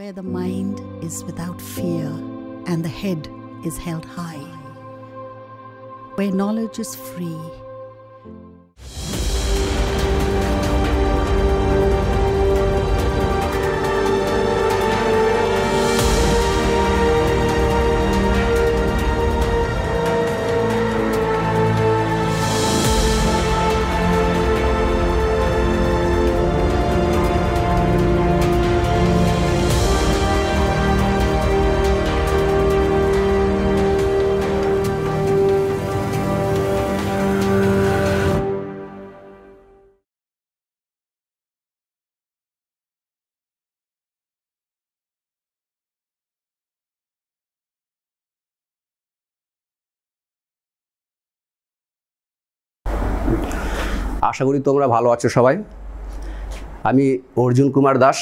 where the mind is without fear and the head is held high, where knowledge is free আশা করি তোমরা ভালো আছো সবাই আমি অর্জুন কুমার দাস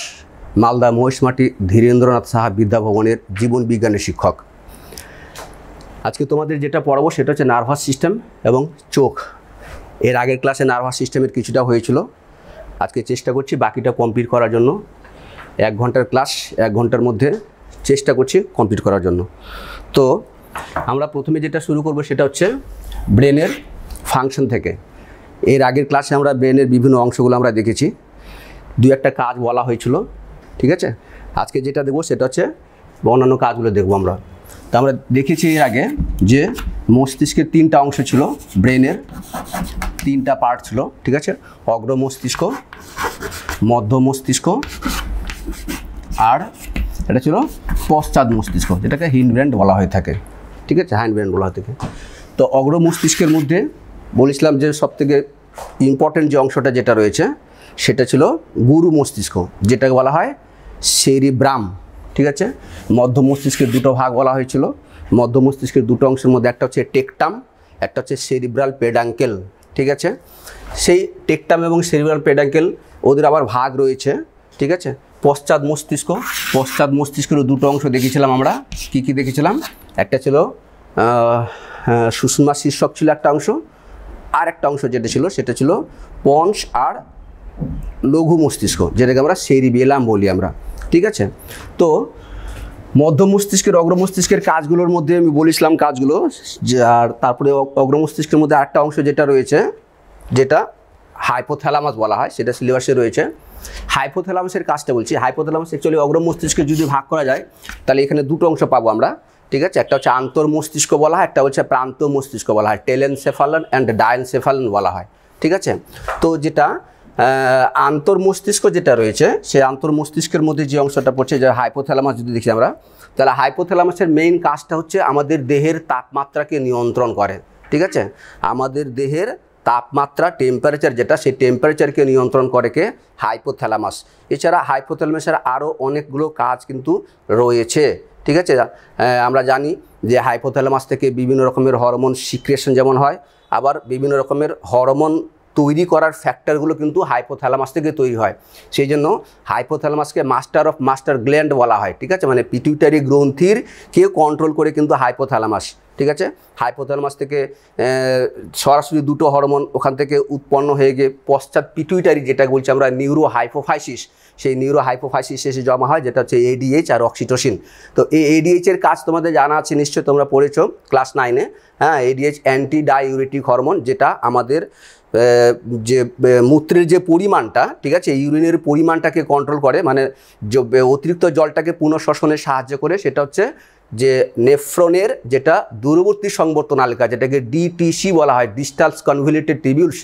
মালদা মহিষমাটি ধীরেন্দ্রনাথ সাহা বিদ্যাভবনের জীবন বিজ্ঞানের শিক্ষক আজকে তোমাদের যেটা পড়াবো সেটা হচ্ছে নার্ভাস সিস্টেম এবং চোখ এর আগের ক্লাসে নার্ভাস সিস্টেমের কিছুটা হয়েছিল আজকে চেষ্টা করছি বাকিটা কমপ্লিট করার জন্য এক ঘন্টার ক্লাস এক ঘন্টার মধ্যে চেষ্টা করছি কমপ্লিট করার জন্য তো আমরা প্রথমে যেটা শুরু করব সেটা হচ্ছে ব্রেনের ফাংশন থেকে এর আগের ক্লাসে আমরা ব্রেনের বিভিন্ন অংশগুলো আমরা দেখেছি দু একটা কাজ বলা হয়েছিল ঠিক আছে আজকে যেটা দেখবো সেটা হচ্ছে অন্যান্য কাজগুলো দেখবো আমরা তো আমরা দেখেছি এর আগে যে মস্তিষ্কের তিনটা অংশ ছিল ব্রেনের তিনটা পার্ট ছিল ঠিক আছে অগ্র মস্তিষ্ক মধ্য মস্তিষ্ক আর এটা ছিল পশ্চাৎ মস্তিষ্ক যেটাকে হিন্ড ব্র্যান্ড বলা হয়ে থাকে ঠিক আছে হ্যান্ড ব্র্যান্ড বলা হয়ে থাকে তো অগ্র মস্তিষ্কের মধ্যে বলেছিলাম যে সব থেকে ইম্পর্টেন্ট যে অংশটা যেটা রয়েছে সেটা ছিল গুরু মস্তিষ্ক যেটাকে বলা হয় সেরিব্রাম ঠিক আছে মধ্য মস্তিষ্কের দুটো ভাগ বলা হয়েছিল মধ্য মস্তিষ্কের দুটো অংশের মধ্যে একটা হচ্ছে টেকটাম একটা হচ্ছে সেরিব্রাল পেডাঙ্কেল ঠিক আছে সেই টেকটাম এবং সেরিব্রাল পেডাঙ্কেল ওদের আবার ভাগ রয়েছে ঠিক আছে পশ্চাৎ মস্তিষ্ক পশ্চাৎ মস্তিষ্কের দুটো অংশ দেখেছিলাম আমরা কি কি দেখেছিলাম একটা ছিল সুষমা শীর্ষক ছিল একটা অংশ আর একটা অংশ যেটা ছিল সেটা ছিল পঞ্চ আর লঘু মস্তিষ্ক যেটাকে আমরা সেরিবেলাম বলি আমরা ঠিক আছে তো মধ্য মস্তিষ্কের অগ্র মস্তিষ্কের কাজগুলোর মধ্যে আমি বলেছিলাম কাজগুলো আর তারপরে অগ্র মস্তিষ্কের মধ্যে আরেকটা অংশ যেটা রয়েছে যেটা হাইপোথ্যালামাস বলা হয় সেটা সিলেবাসে রয়েছে হাইপোথ্যালামাসের কাজটা বলছি হাইপোথ্যালামাস অ্যাকচুয়ালি অগ্র মস্তিষ্কে যদি ভাগ করা যায় তাহলে এখানে দুটো অংশ পাবো আমরা ঠিক আছে একটা হচ্ছে আন্তর মস্তিষ্ক বলা হয় একটা হচ্ছে প্রান্ত মস্তিষ্ক বলা হয় টেলেনসেফালন অ্যান্ড ডায়েনসেফালন বলা হয় ঠিক আছে তো যেটা আন্তর মস্তিষ্ক যেটা রয়েছে সেই আন্তর মস্তিষ্কের মধ্যে যে অংশটা পড়ছে যে হাইপোথ্যালামাস যদি দেখি আমরা তাহলে হাইপোথ্যালামাসের মেইন কাজটা হচ্ছে আমাদের দেহের তাপমাত্রাকে নিয়ন্ত্রণ করে ঠিক আছে আমাদের দেহের তাপমাত্রা টেম্পারেচার যেটা সেই টেম্পারেচারকে নিয়ন্ত্রণ করে কে হাইপোথ্যালামাস এছাড়া হাইপোথ্যালামাসের আরও অনেকগুলো কাজ কিন্তু রয়েছে ঠিক আছে আমরা জানি যে হাইপোথ্যালামাস থেকে বিভিন্ন রকমের হরমোন সিক্রেশন যেমন হয় আবার বিভিন্ন রকমের হরমোন তৈরি করার ফ্যাক্টরগুলো কিন্তু হাইপোথ্যালামাস থেকে তৈরি হয় সেই জন্য হাইপোথ্যালামাসকে মাস্টার অফ মাস্টার গ্ল্যান্ড বলা হয় ঠিক আছে মানে পিটুইটারি গ্রন্থির কে কন্ট্রোল করে কিন্তু হাইপোথ্যালামাস ঠিক আছে হাইপোথ্যালামাস থেকে সরাসরি দুটো হরমোন ওখান থেকে উৎপন্ন হয়ে গিয়ে পশ্চাৎ পিটুইটারি যেটা বলছি আমরা নিউরো হাইপোফাইসিস সেই নিউরো হাইপোফাইসিস এসে জমা হয় যেটা হচ্ছে এডিএইচ আর অক্সিটোসিন তো এই এডিএইচের কাজ তোমাদের জানা আছে নিশ্চয়ই তোমরা পড়েছ ক্লাস নাইনে হ্যাঁ এডিএইচ অ্যান্টি ডাইউরেটিক হরমোন যেটা আমাদের যে মূত্রের যে পরিমাণটা ঠিক আছে ইউরিনের পরিমাণটাকে কন্ট্রোল করে মানে অতিরিক্ত জলটাকে পুনঃশ্বসনে সাহায্য করে সেটা হচ্ছে যে নেফ্রনের যেটা দূরবর্তী সংবর্তনালিকা যেটাকে ডিটিসি বলা হয় ডিস্টালস কনভিলেটেড টিবিউলস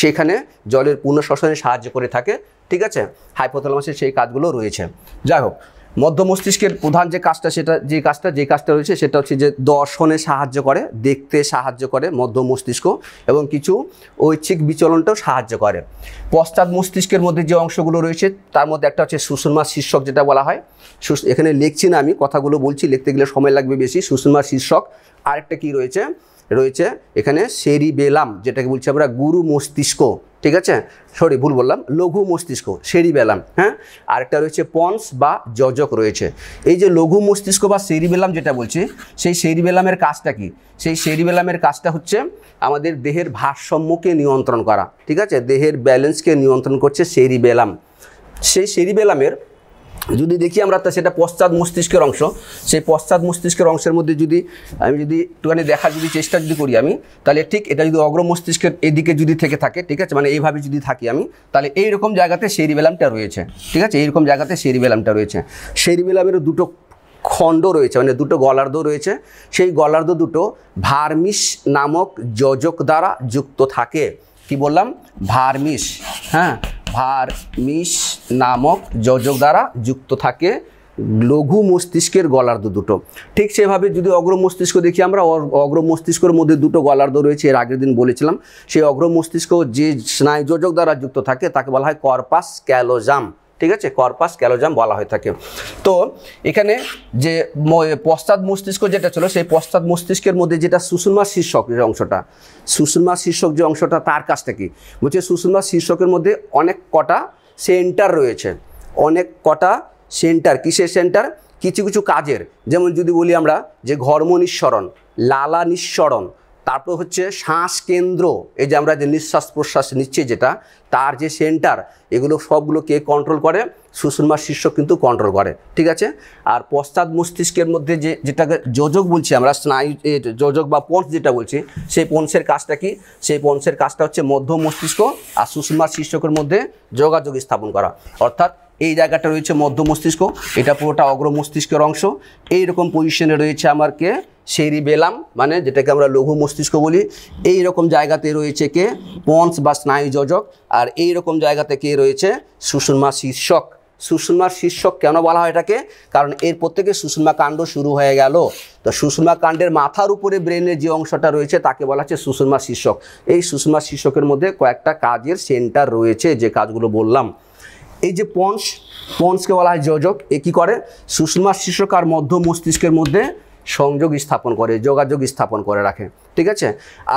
সেখানে জলের পুনঃশ্বসনে সাহায্য করে থাকে ঠিক আছে হাইপোথ্যালামাসের সেই কাজগুলো রয়েছে যাই হোক মধ্য মস্তিষ্কের প্রধান যে কাজটা সেটা যে কাজটা যে কাজটা রয়েছে সেটা হচ্ছে যে দর্শনে সাহায্য করে দেখতে সাহায্য করে মধ্য মস্তিষ্ক এবং কিছু ঐচ্ছিক বিচলনটাও সাহায্য করে পশ্চাৎ মস্তিষ্কের মধ্যে যে অংশগুলো রয়েছে তার মধ্যে একটা হচ্ছে সুষমা শীর্ষক যেটা বলা হয় এখানে লিখছি না আমি কথাগুলো বলছি লিখতে গেলে সময় লাগবে বেশি সুষমা শীর্ষক আরেকটা কি রয়েছে রয়েছে এখানে বেলাম যেটাকে বলছি আমরা গুরু মস্তিষ্ক ঠিক আছে সরি ভুল বললাম লঘু মস্তিষ্ক সেরিবেলাম হ্যাঁ আরেকটা রয়েছে পন্স বা যজক রয়েছে এই যে লঘু মস্তিষ্ক বা সেরিবেলাম যেটা বলছি সেই সেরিবেলামের কাজটা কি সেই সেরিবেলামের কাজটা হচ্ছে আমাদের দেহের ভারসাম্যকে নিয়ন্ত্রণ করা ঠিক আছে দেহের ব্যালেন্সকে নিয়ন্ত্রণ করছে সেরিবেলাম সেই সেরিবেলামের যদি দেখি আমরা তা সেটা পশ্চাৎ মস্তিষ্কের অংশ সেই পশ্চাৎ মস্তিষ্কের অংশের মধ্যে যদি আমি যদি একটুখানি দেখার যদি চেষ্টা যদি করি আমি তাহলে ঠিক এটা যদি অগ্র মস্তিষ্কের এদিকে যদি থেকে থাকে ঠিক আছে মানে এইভাবে যদি থাকি আমি তাহলে এই রকম জায়গাতে সেই রিবেলামটা রয়েছে ঠিক আছে এইরকম জায়গাতে সেই রিবেলামটা রয়েছে সেই রিবেলামেরও দুটো খণ্ড রয়েছে মানে দুটো গলার্ধ রয়েছে সেই গলার্ধ দুটো ভার্মিস নামক যজক দ্বারা যুক্ত থাকে কি বললাম ভার্মিস হ্যাঁ ভার মিস নামক যোজক দ্বারা যুক্ত থাকে লঘু মস্তিষ্কের গলার্ধ দুটো ঠিক সেভাবে যদি অগ্র মস্তিষ্ক দেখি আমরা অগ্র মস্তিষ্কের মধ্যে দুটো গলার্ধ রয়েছে এর আগের দিন বলেছিলাম সেই অগ্র মস্তিষ্ক যে স্নায়ুযোজক দ্বারা যুক্ত থাকে তাকে বলা হয় কর্পাস ক্যালোজাম ঠিক আছে কর্পাস ক্যালোজাম বলা হয়ে থাকে তো এখানে যে পশ্চাৎ মস্তিষ্ক যেটা ছিল সেই পশ্চাৎ মস্তিষ্কের মধ্যে যেটা সুষুমা শীর্ষক যে অংশটা সুষুমা শীর্ষক যে অংশটা তার কাছ থেকে বলছে সুষুমা শীর্ষকের মধ্যে অনেক কটা সেন্টার রয়েছে অনেক কটা সেন্টার কিসের সেন্টার কিছু কিছু কাজের যেমন যদি বলি আমরা যে ঘর্ম নিঃসরণ লালা নিঃসরণ তারপর হচ্ছে শ্বাস কেন্দ্র এই যে আমরা যে নিঃশ্বাস প্রশ্বাস নিচ্ছি যেটা তার যে সেন্টার এগুলো সবগুলো কে কন্ট্রোল করে সুষুম্মা শীর্ষ কিন্তু কন্ট্রোল করে ঠিক আছে আর পশ্চাৎ মস্তিষ্কের মধ্যে যে যেটাকে যোজক বলছি আমরা স্নায়ু যোজক বা পঞ্চ যেটা বলছি সেই পঞ্চের কাজটা কি সেই পঞ্চের কাজটা হচ্ছে মধ্য মস্তিষ্ক আর সুষুম্মা শীর্ষকের মধ্যে যোগাযোগ স্থাপন করা অর্থাৎ এই জায়গাটা রয়েছে মধ্য মস্তিষ্ক এটা পুরোটা অগ্র মস্তিষ্কের অংশ এই রকম পজিশনে রয়েছে আমার কে বেলাম মানে যেটাকে আমরা লঘু মস্তিষ্ক বলি এই রকম জায়গাতে রয়েছে কে পঞ্চ বা স্নায়ু যজক আর এই রকম জায়গাতে কে রয়েছে সুষুমা শীর্ষক সুষুমার শীর্ষক কেন বলা হয় এটাকে কারণ এরপর থেকে সুষুমা কাণ্ড শুরু হয়ে গেল তো সুষুমা কাণ্ডের মাথার উপরে ব্রেনের যে অংশটা রয়েছে তাকে বলা হচ্ছে সুষুমা শীর্ষক এই সুষুমা শীর্ষকের মধ্যে কয়েকটা কাজের সেন্টার রয়েছে যে কাজগুলো বললাম এই যে পঞ্চ পঞ্চকে বলা হয় যোজক এ কী করে সুষমা শীর্ষক আর মধ্য মস্তিষ্কের মধ্যে সংযোগ স্থাপন করে যোগাযোগ স্থাপন করে রাখে ঠিক আছে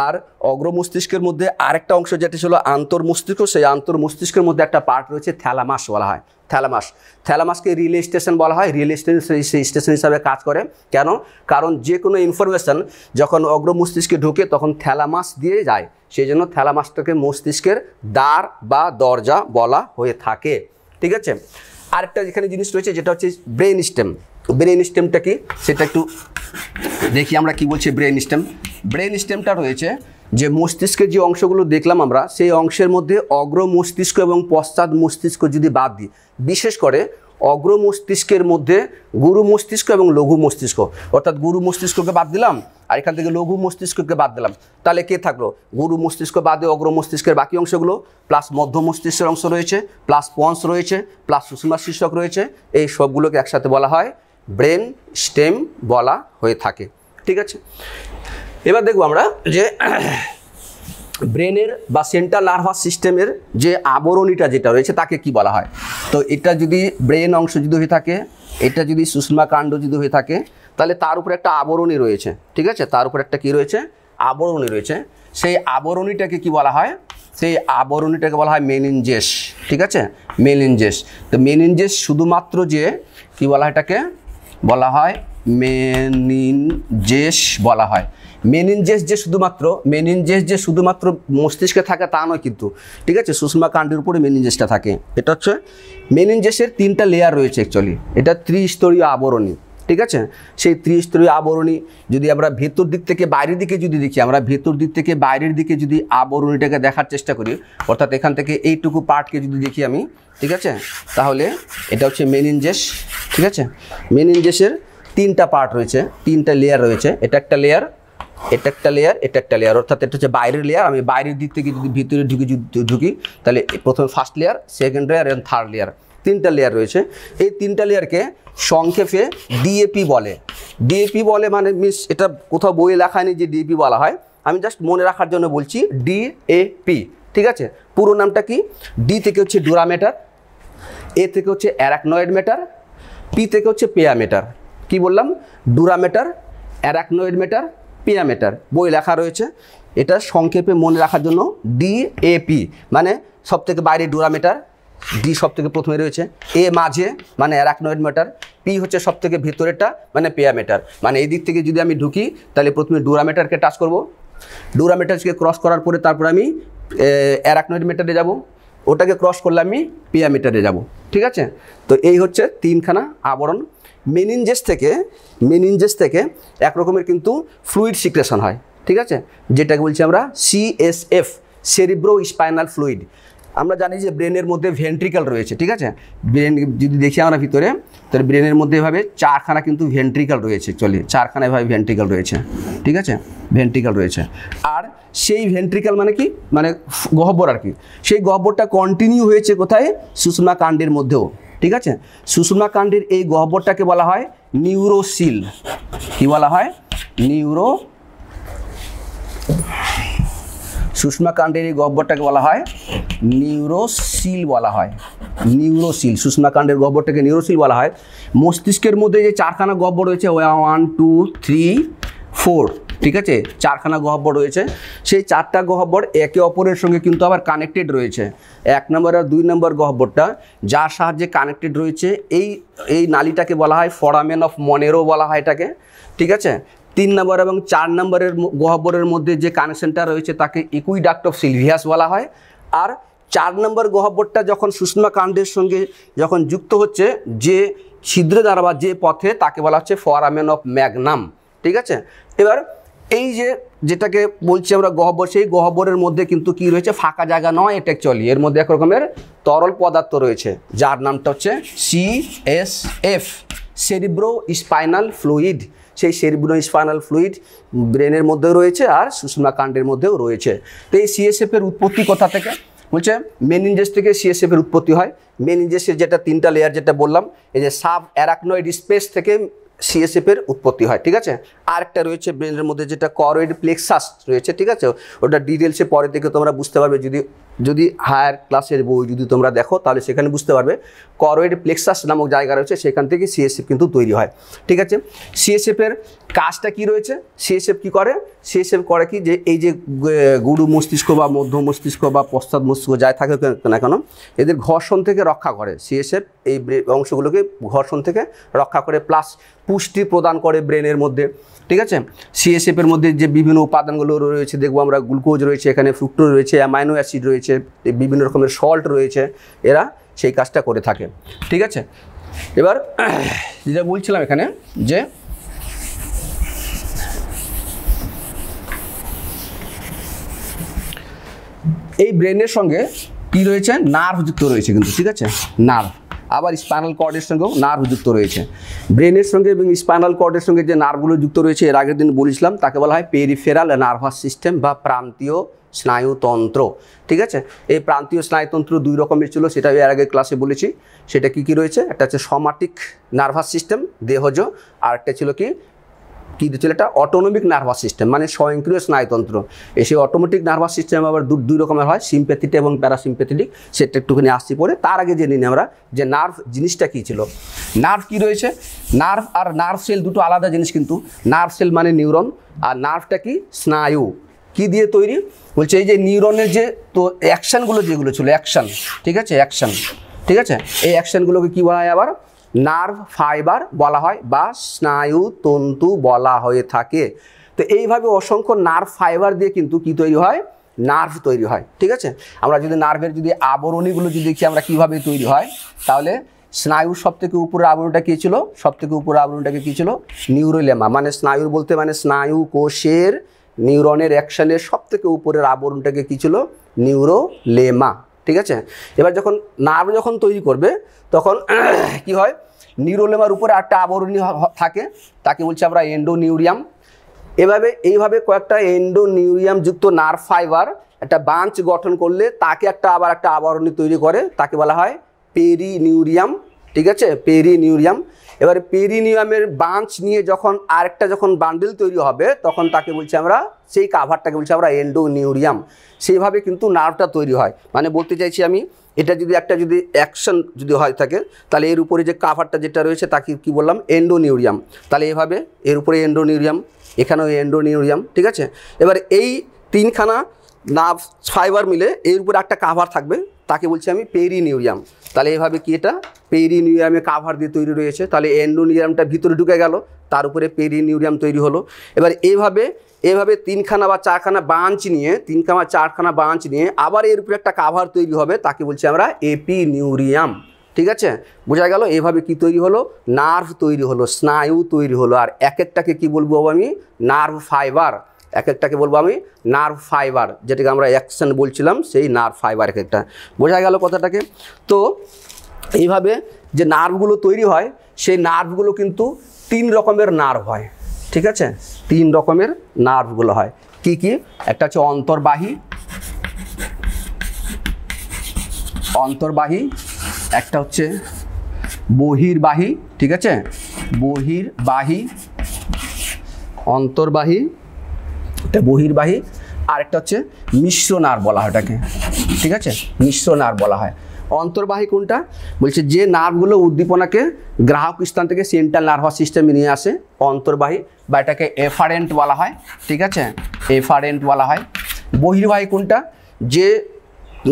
আর অগ্র মস্তিষ্কের মধ্যে আরেকটা অংশ যেটি ছিল আন্তর্মস্তিষ্ক সেই মস্তিষ্কের মধ্যে একটা পার্ট রয়েছে থ্যালামাস বলা হয় থ্যালামাস থ্যালামাসকে রিলে স্টেশন বলা হয় রিলে স্টেশন সেই স্টেশন হিসাবে কাজ করে কেন কারণ যে কোনো ইনফরমেশান যখন অগ্র মস্তিষ্কে ঢুকে তখন থ্যালামাস দিয়ে যায় সেই জন্য থ্যালামাসটাকে মস্তিষ্কের দ্বার বা দরজা বলা হয়ে থাকে ঠিক আছে আরেকটা যেখানে জিনিস রয়েছে যেটা হচ্ছে ব্রেন স্টেম ব্রেন স্টেমটা কি সেটা একটু দেখি আমরা কি বলছি ব্রেন স্টেম ব্রেন স্টেমটা রয়েছে যে মস্তিষ্কের যে অংশগুলো দেখলাম আমরা সেই অংশের মধ্যে অগ্র মস্তিষ্ক এবং পশ্চাৎ মস্তিষ্ক যদি বাদ দিই বিশেষ করে অগ্র মস্তিষ্কের মধ্যে গুরু মস্তিষ্ক এবং লঘু মস্তিষ্ক অর্থাৎ গুরু মস্তিষ্ককে বাদ দিলাম আর এখান থেকে লঘু মস্তিষ্ককে বাদ দিলাম তাহলে কে থাকলো গুরু মস্তিষ্ক বাদে অগ্র মস্তিষ্কের বাকি অংশগুলো প্লাস মধ্য মস্তিষ্কের অংশ রয়েছে প্লাস পঞ্চ রয়েছে প্লাস সুষমা শীর্ষক রয়েছে এই সবগুলোকে একসাথে বলা হয় ব্রেন স্টেম বলা হয়ে থাকে ঠিক আছে এবার দেখব আমরা যে ব্রেনের বা সেন্ট্রাল নার্ভাস সিস্টেমের যে আবরণীটা যেটা রয়েছে তাকে কি বলা হয় তো এটা যদি ব্রেন অংশ যদি হয়ে থাকে এটা যদি সুষমাকাণ্ড যদি হয়ে থাকে তাহলে তার উপরে একটা আবরণী রয়েছে ঠিক আছে তার উপরে একটা কি রয়েছে আবরণী রয়েছে সেই আবরণীটাকে কি বলা হয় সেই আবরণীটাকে বলা হয় মেনিনজেস ঠিক আছে মেনিনজেস তো মেনিনজেস শুধুমাত্র যে কি বলা হয় এটাকে বলা হয় মেনিনজেস বলা হয় মেনিনজেস যে শুধুমাত্র মেনিনজেস যে শুধুমাত্র মস্তিষ্কে থাকে তা নয় কিন্তু ঠিক আছে সুষমা কাণ্ডের উপরে মেনিনজেসটা থাকে এটা হচ্ছে মেনিনজেসের তিনটা লেয়ার রয়েছে অ্যাকচুয়ালি এটা ত্রিস্তরীয় আবরণী ঠিক আছে সেই ত্রিস্তরীয় আবরণী যদি আমরা ভেতর দিক থেকে বাইরের দিকে যদি দেখি আমরা ভেতর দিক থেকে বাইরের দিকে যদি আবরণীটাকে দেখার চেষ্টা করি অর্থাৎ এখান থেকে এইটুকু পার্টকে যদি দেখি আমি ঠিক আছে তাহলে এটা হচ্ছে মেনিনজেস ঠিক আছে মেনিনজেসের তিনটা পার্ট রয়েছে তিনটা লেয়ার রয়েছে এটা একটা লেয়ার এটা একটা লেয়ার এটা একটা লেয়ার অর্থাৎ এটা হচ্ছে বাইরের লেয়ার আমি বাইরের দিক থেকে যদি ভিতরে ঢুকি ঢুকি তাহলে প্রথমে ফার্স্ট লেয়ার সেকেন্ড লেয়ার এবং থার্ড লেয়ার তিনটা লেয়ার রয়েছে এই তিনটা লেয়ারকে সংক্ষেপে ডিএপি বলে ডিএপি বলে মানে মিস এটা কোথাও বইয়ে লেখা নেই যে ডিএপি বলা হয় আমি জাস্ট মনে রাখার জন্য বলছি ডিএপি ঠিক আছে পুরো নামটা কি ডি থেকে হচ্ছে ডুরামেটার এ থেকে হচ্ছে অ্যারাকনয়েড মেটার পি থেকে হচ্ছে পেয়ামেটার কি বললাম মেটার অ্যারাকনয়েড মেটার পেয়ামেটার বই লেখা রয়েছে এটা সংক্ষেপে মনে রাখার জন্য ডিএপি মানে সব থেকে বাইরে ডুরামেটার ডি সব থেকে প্রথমে রয়েছে এ মাঝে মানে অ্যারাকনয়েড ম্যাটার পি হচ্ছে সব থেকে ভেতরেরটা মানে পেয়ামেটার মানে এই দিক থেকে যদি আমি ঢুকি তাহলে প্রথমে ডোরামেটারকে টাচ করব ডোরামেটারকে ক্রস করার পরে তারপর আমি অ্যারাকনয়েড মেটারে যাব ওটাকে ক্রস করলে আমি পিয়ামিটারে যাব ঠিক আছে তো এই হচ্ছে তিনখানা আবরণ মেনিনজেস থেকে মেনিনজেস থেকে এক রকমের কিন্তু ফ্লুইড সিক্রেশন হয় ঠিক আছে যেটাকে বলছি আমরা সিএসএফ সেরিব্রো স্পাইনাল ফ্লুইড আমরা জানি যে ব্রেনের মধ্যে ভেন্ট্রিকাল রয়েছে ঠিক আছে ব্রেন যদি দেখি আমরা ভিতরে তাহলে ব্রেনের মধ্যে এভাবে চারখানা কিন্তু ভেন্ট্রিকাল রয়েছে চলে চারখানা এভাবে ভেন্ট্রিকাল রয়েছে ঠিক আছে ভেন্ট্রিকাল রয়েছে আর সেই ভেন্ট্রিকাল মানে কি মানে গহ্বর আর কি সেই গহ্বরটা কন্টিনিউ হয়েছে কোথায় সুষমা কাণ্ডের মধ্যেও ঠিক আছে সুষমা কাণ্ডের এই গহ্বরটাকে বলা হয় নিউরোসিল কি বলা হয় নিউরো সুষমাকাণ্ডের এই গহ্বরটাকে বলা হয় নিউরোসিল বলা হয় নিউরোসিল সুষমাকাণ্ডের গহ্বরটাকে নিউরোসিল বলা হয় মস্তিষ্কের মধ্যে যে চারখানা গহ্বর রয়েছে ওয়ান টু থ্রি ফোর ঠিক আছে চারখানা গহ্বর রয়েছে সেই চারটা গহ্বর একে অপরের সঙ্গে কিন্তু আবার কানেক্টেড রয়েছে এক নম্বর আর দুই নম্বর গহ্বরটা যার সাহায্যে কানেক্টেড রয়েছে এই এই নালিটাকে বলা হয় ফরামেন অফ মনেরও বলা হয় এটাকে ঠিক আছে তিন নম্বর এবং চার নম্বরের গহ্বরের মধ্যে যে কানেকশনটা রয়েছে তাকে ইকুইডাক্ট অফ সিলভিয়াস বলা হয় আর চার নম্বর গহ্বরটা যখন কাণ্ডের সঙ্গে যখন যুক্ত হচ্ছে যে ছিদ্র দ্বারা বা যে পথে তাকে বলা হচ্ছে ফরামেন অফ ম্যাগনাম ঠিক আছে এবার এই যে যেটাকে বলছি আমরা গহ্বর সেই গহ্বরের মধ্যে কিন্তু কি রয়েছে ফাঁকা জায়গা নয় এটা অ্যাকচুয়ালি এর মধ্যে এক রকমের তরল পদার্থ রয়েছে যার নামটা হচ্ছে C S F cerebrospinal fluid সেই সেরিব্রো স্পাইনাল ফ্লুইড ব্রেনের মধ্যেও রয়েছে আর সুষমা কাণ্ডের মধ্যেও রয়েছে তো এই সিএসএফ এর উৎপত্তি কোথা থেকে বলছে মেন ইঞ্জেস থেকে সিএসএফ এর উৎপত্তি হয় মেন ইঞ্জেসের যেটা তিনটা লেয়ার যেটা বললাম এই যে সাব অ্যারাকনয়েড স্পেস থেকে সিএসএফের উৎপত্তি হয় ঠিক আছে আরেকটা রয়েছে ব্রেনের মধ্যে যেটা করয়েড প্লেক্সাস রয়েছে ঠিক আছে ওটা ডিটেলসে পরে থেকে তোমরা বুঝতে পারবে যদি যদি হায়ার ক্লাসের বই যদি তোমরা দেখো তাহলে সেখানে বুঝতে পারবে করয়েড প্লেক্সাস নামক জায়গা রয়েছে সেখান থেকে সিএসএফ কিন্তু তৈরি হয় ঠিক আছে সিএসএফের কাজটা কি রয়েছে সিএসএফ কি করে সিএসএফ করে কি যে এই যে গুরু মস্তিষ্ক বা মধ্য মস্তিষ্ক বা পশ্চাৎ মস্তিষ্ক যায় থাকে না কেন এদের ঘর্ষণ থেকে রক্ষা করে সিএসএফ এই অংশগুলোকে ঘর্ষণ থেকে রক্ষা করে প্লাস পুষ্টি প্রদান করে ব্রেনের মধ্যে ঠিক আছে সিএসএফের মধ্যে যে বিভিন্ন উপাদানগুলো রয়েছে দেখবো আমরা গ্লুকোজ রয়েছে এখানে ফ্রুক্টো রয়েছে অ্যামাইনো অ্যাসিড রয়েছে বিভিন্ন রকমের সল্ট রয়েছে এরা সেই কাজটা করে থাকে ঠিক আছে এবার যেটা বলছিলাম এখানে যে এই ব্রেনের সঙ্গে কি রয়েছে নার্ভ যুক্ত রয়েছে কিন্তু ঠিক আছে নার্ভ আবার স্পাইনাল কর্ডের সঙ্গেও নার্ভ যুক্ত রয়েছে ব্রেনের সঙ্গে এবং স্পাইনাল কর্ডের সঙ্গে যে নার্ভগুলো যুক্ত রয়েছে এর আগের দিন বলেছিলাম তাকে বলা হয় পেরিফেরাল নার্ভাস সিস্টেম বা প্রান্তীয় স্নায়ুতন্ত্র ঠিক আছে এই প্রান্তীয় স্নায়ুতন্ত্র দুই রকমের ছিল সেটা এর আগে ক্লাসে বলেছি সেটা কি কি রয়েছে একটা হচ্ছে সমাটিক নার্ভাস সিস্টেম দেহজ আর একটা ছিল কি কী দিচ্ছিল একটা অটোনমিক নার্ভাস সিস্টেম মানে স্বয়ংক্রিয় স্নায়ুতন্ত্র এই সেই অটোমেটিক নার্ভাস সিস্টেম আবার দু দুই রকমের হয় সিম্প্যাথেটিক এবং প্যারাসিম্প্যাথেটিক সেটা একটুখানি আসছি পরে তার আগে জেনে নিই আমরা যে নার্ভ জিনিসটা কী ছিল নার্ভ কি রয়েছে নার্ভ আর নার্ভ সেল দুটো আলাদা জিনিস কিন্তু নার্ভ সেল মানে নিউরন আর নার্ভটা কি স্নায়ু কি দিয়ে তৈরি বলছে এই যে নিউরনের যে তো অ্যাকশানগুলো যেগুলো ছিল অ্যাকশান ঠিক আছে অ্যাকশান ঠিক আছে এই অ্যাকশানগুলোকে কী বলা হয় আবার নার্ভ ফাইবার বলা হয় বা স্নায়ু তন্তু বলা হয়ে থাকে তো এইভাবে অসংখ্য নার্ভ ফাইবার দিয়ে কিন্তু কি তৈরি হয় নার্ভ তৈরি হয় ঠিক আছে আমরা যদি নার্ভের যদি আবরণীগুলো যদি দেখি আমরা কিভাবে তৈরি হয় তাহলে স্নায়ুর সব থেকে উপরের আবরণটা কী ছিল সব থেকে উপরের আবরণটাকে কী ছিল নিউরোলেমা মানে স্নায়ুর বলতে মানে স্নায়ু কোষের নিউরনের অ্যাকশনের সব থেকে উপরের আবরণটাকে কী ছিল নিউরোলেমা ঠিক আছে এবার যখন নার্ভ যখন তৈরি করবে তখন কি হয় নিউরোলেমার উপরে একটা আবরণী থাকে তাকে বলছি আমরা এন্ডোনিউরিয়াম এভাবে এইভাবে কয়েকটা এন্ডোনিউরিয়াম যুক্ত নার্ভ ফাইবার একটা বাঞ্চ গঠন করলে তাকে একটা আবার একটা আবরণী তৈরি করে তাকে বলা হয় পেরিনিউরিয়াম ঠিক আছে পেরিনিউরিয়াম এবারে পেরিনিয়ামের বাঞ্চ নিয়ে যখন আরেকটা যখন বান্ডেল তৈরি হবে তখন তাকে বলছি আমরা সেই কাভারটাকে বলছি আমরা এন্ডোনিউরিয়াম সেইভাবে কিন্তু নার্ভটা তৈরি হয় মানে বলতে চাইছি আমি এটা যদি একটা যদি অ্যাকশন যদি হয় থাকে তাহলে এর উপরে যে কাভারটা যেটা রয়েছে তাকে কি বললাম এন্ডোনিউরিয়াম তাহলে এভাবে এর উপরে এন্ডোনিউরিয়াম এখানেও এন্ডোনিউরিয়াম ঠিক আছে এবার এই তিনখানা নার্ভ ফাইবার মিলে এর উপরে একটা কাভার থাকবে তাকে বলছি আমি পেরিনিউরিয়াম তাহলে এইভাবে কি এটা পেরিনিউরিয়ামে কাভার দিয়ে তৈরি রয়েছে তাহলে এন্ডোনিউরিয়ামটা ভিতরে ঢুকে গেল তার উপরে পেরিনিউরিয়াম তৈরি হলো এবার এভাবে এভাবে তিনখানা বা চারখানা বাঞ্চ নিয়ে তিনখানা চারখানা বাঞ্চ নিয়ে আবার এর উপরে একটা কাভার তৈরি হবে তাকে বলছি আমরা এপিনিউরিয়াম ঠিক আছে বোঝা গেল এভাবে কি তৈরি হলো নার্ভ তৈরি হলো স্নায়ু তৈরি হলো আর এক একটাকে কি বলবো আমি নার্ভ ফাইবার এক একটাকে বলবো আমি নার্ভ ফাইবার যেটাকে আমরা অ্যাকশন বলছিলাম সেই নার্ভ ফাইবার এক একটা বোঝা গেল কথাটাকে তো এইভাবে যে নার্ভগুলো তৈরি হয় সেই নার্ভগুলো কিন্তু তিন রকমের নার্ভ হয় ঠিক আছে তিন রকমের নার্ভগুলো হয় কি কি একটা হচ্ছে অন্তর্বাহী অন্তর্বাহী একটা হচ্ছে বহির্বাহী ঠিক আছে বহির্বাহী অন্তর্বাহী একটা বহির্বাহী আর একটা হচ্ছে মিশ্র নার বলা হয় এটাকে ঠিক আছে মিশ্র নার বলা হয় অন্তর্বাহী কোনটা বলছে যে নার্ভগুলো উদ্দীপনাকে গ্রাহক স্থান থেকে সেন্ট্রাল নার্ভাস সিস্টেমে নিয়ে আসে অন্তর্বাহী বা এটাকে এফারেন্ট বলা হয় ঠিক আছে এফারেন্ট বলা হয় বহির্বাহী কোনটা যে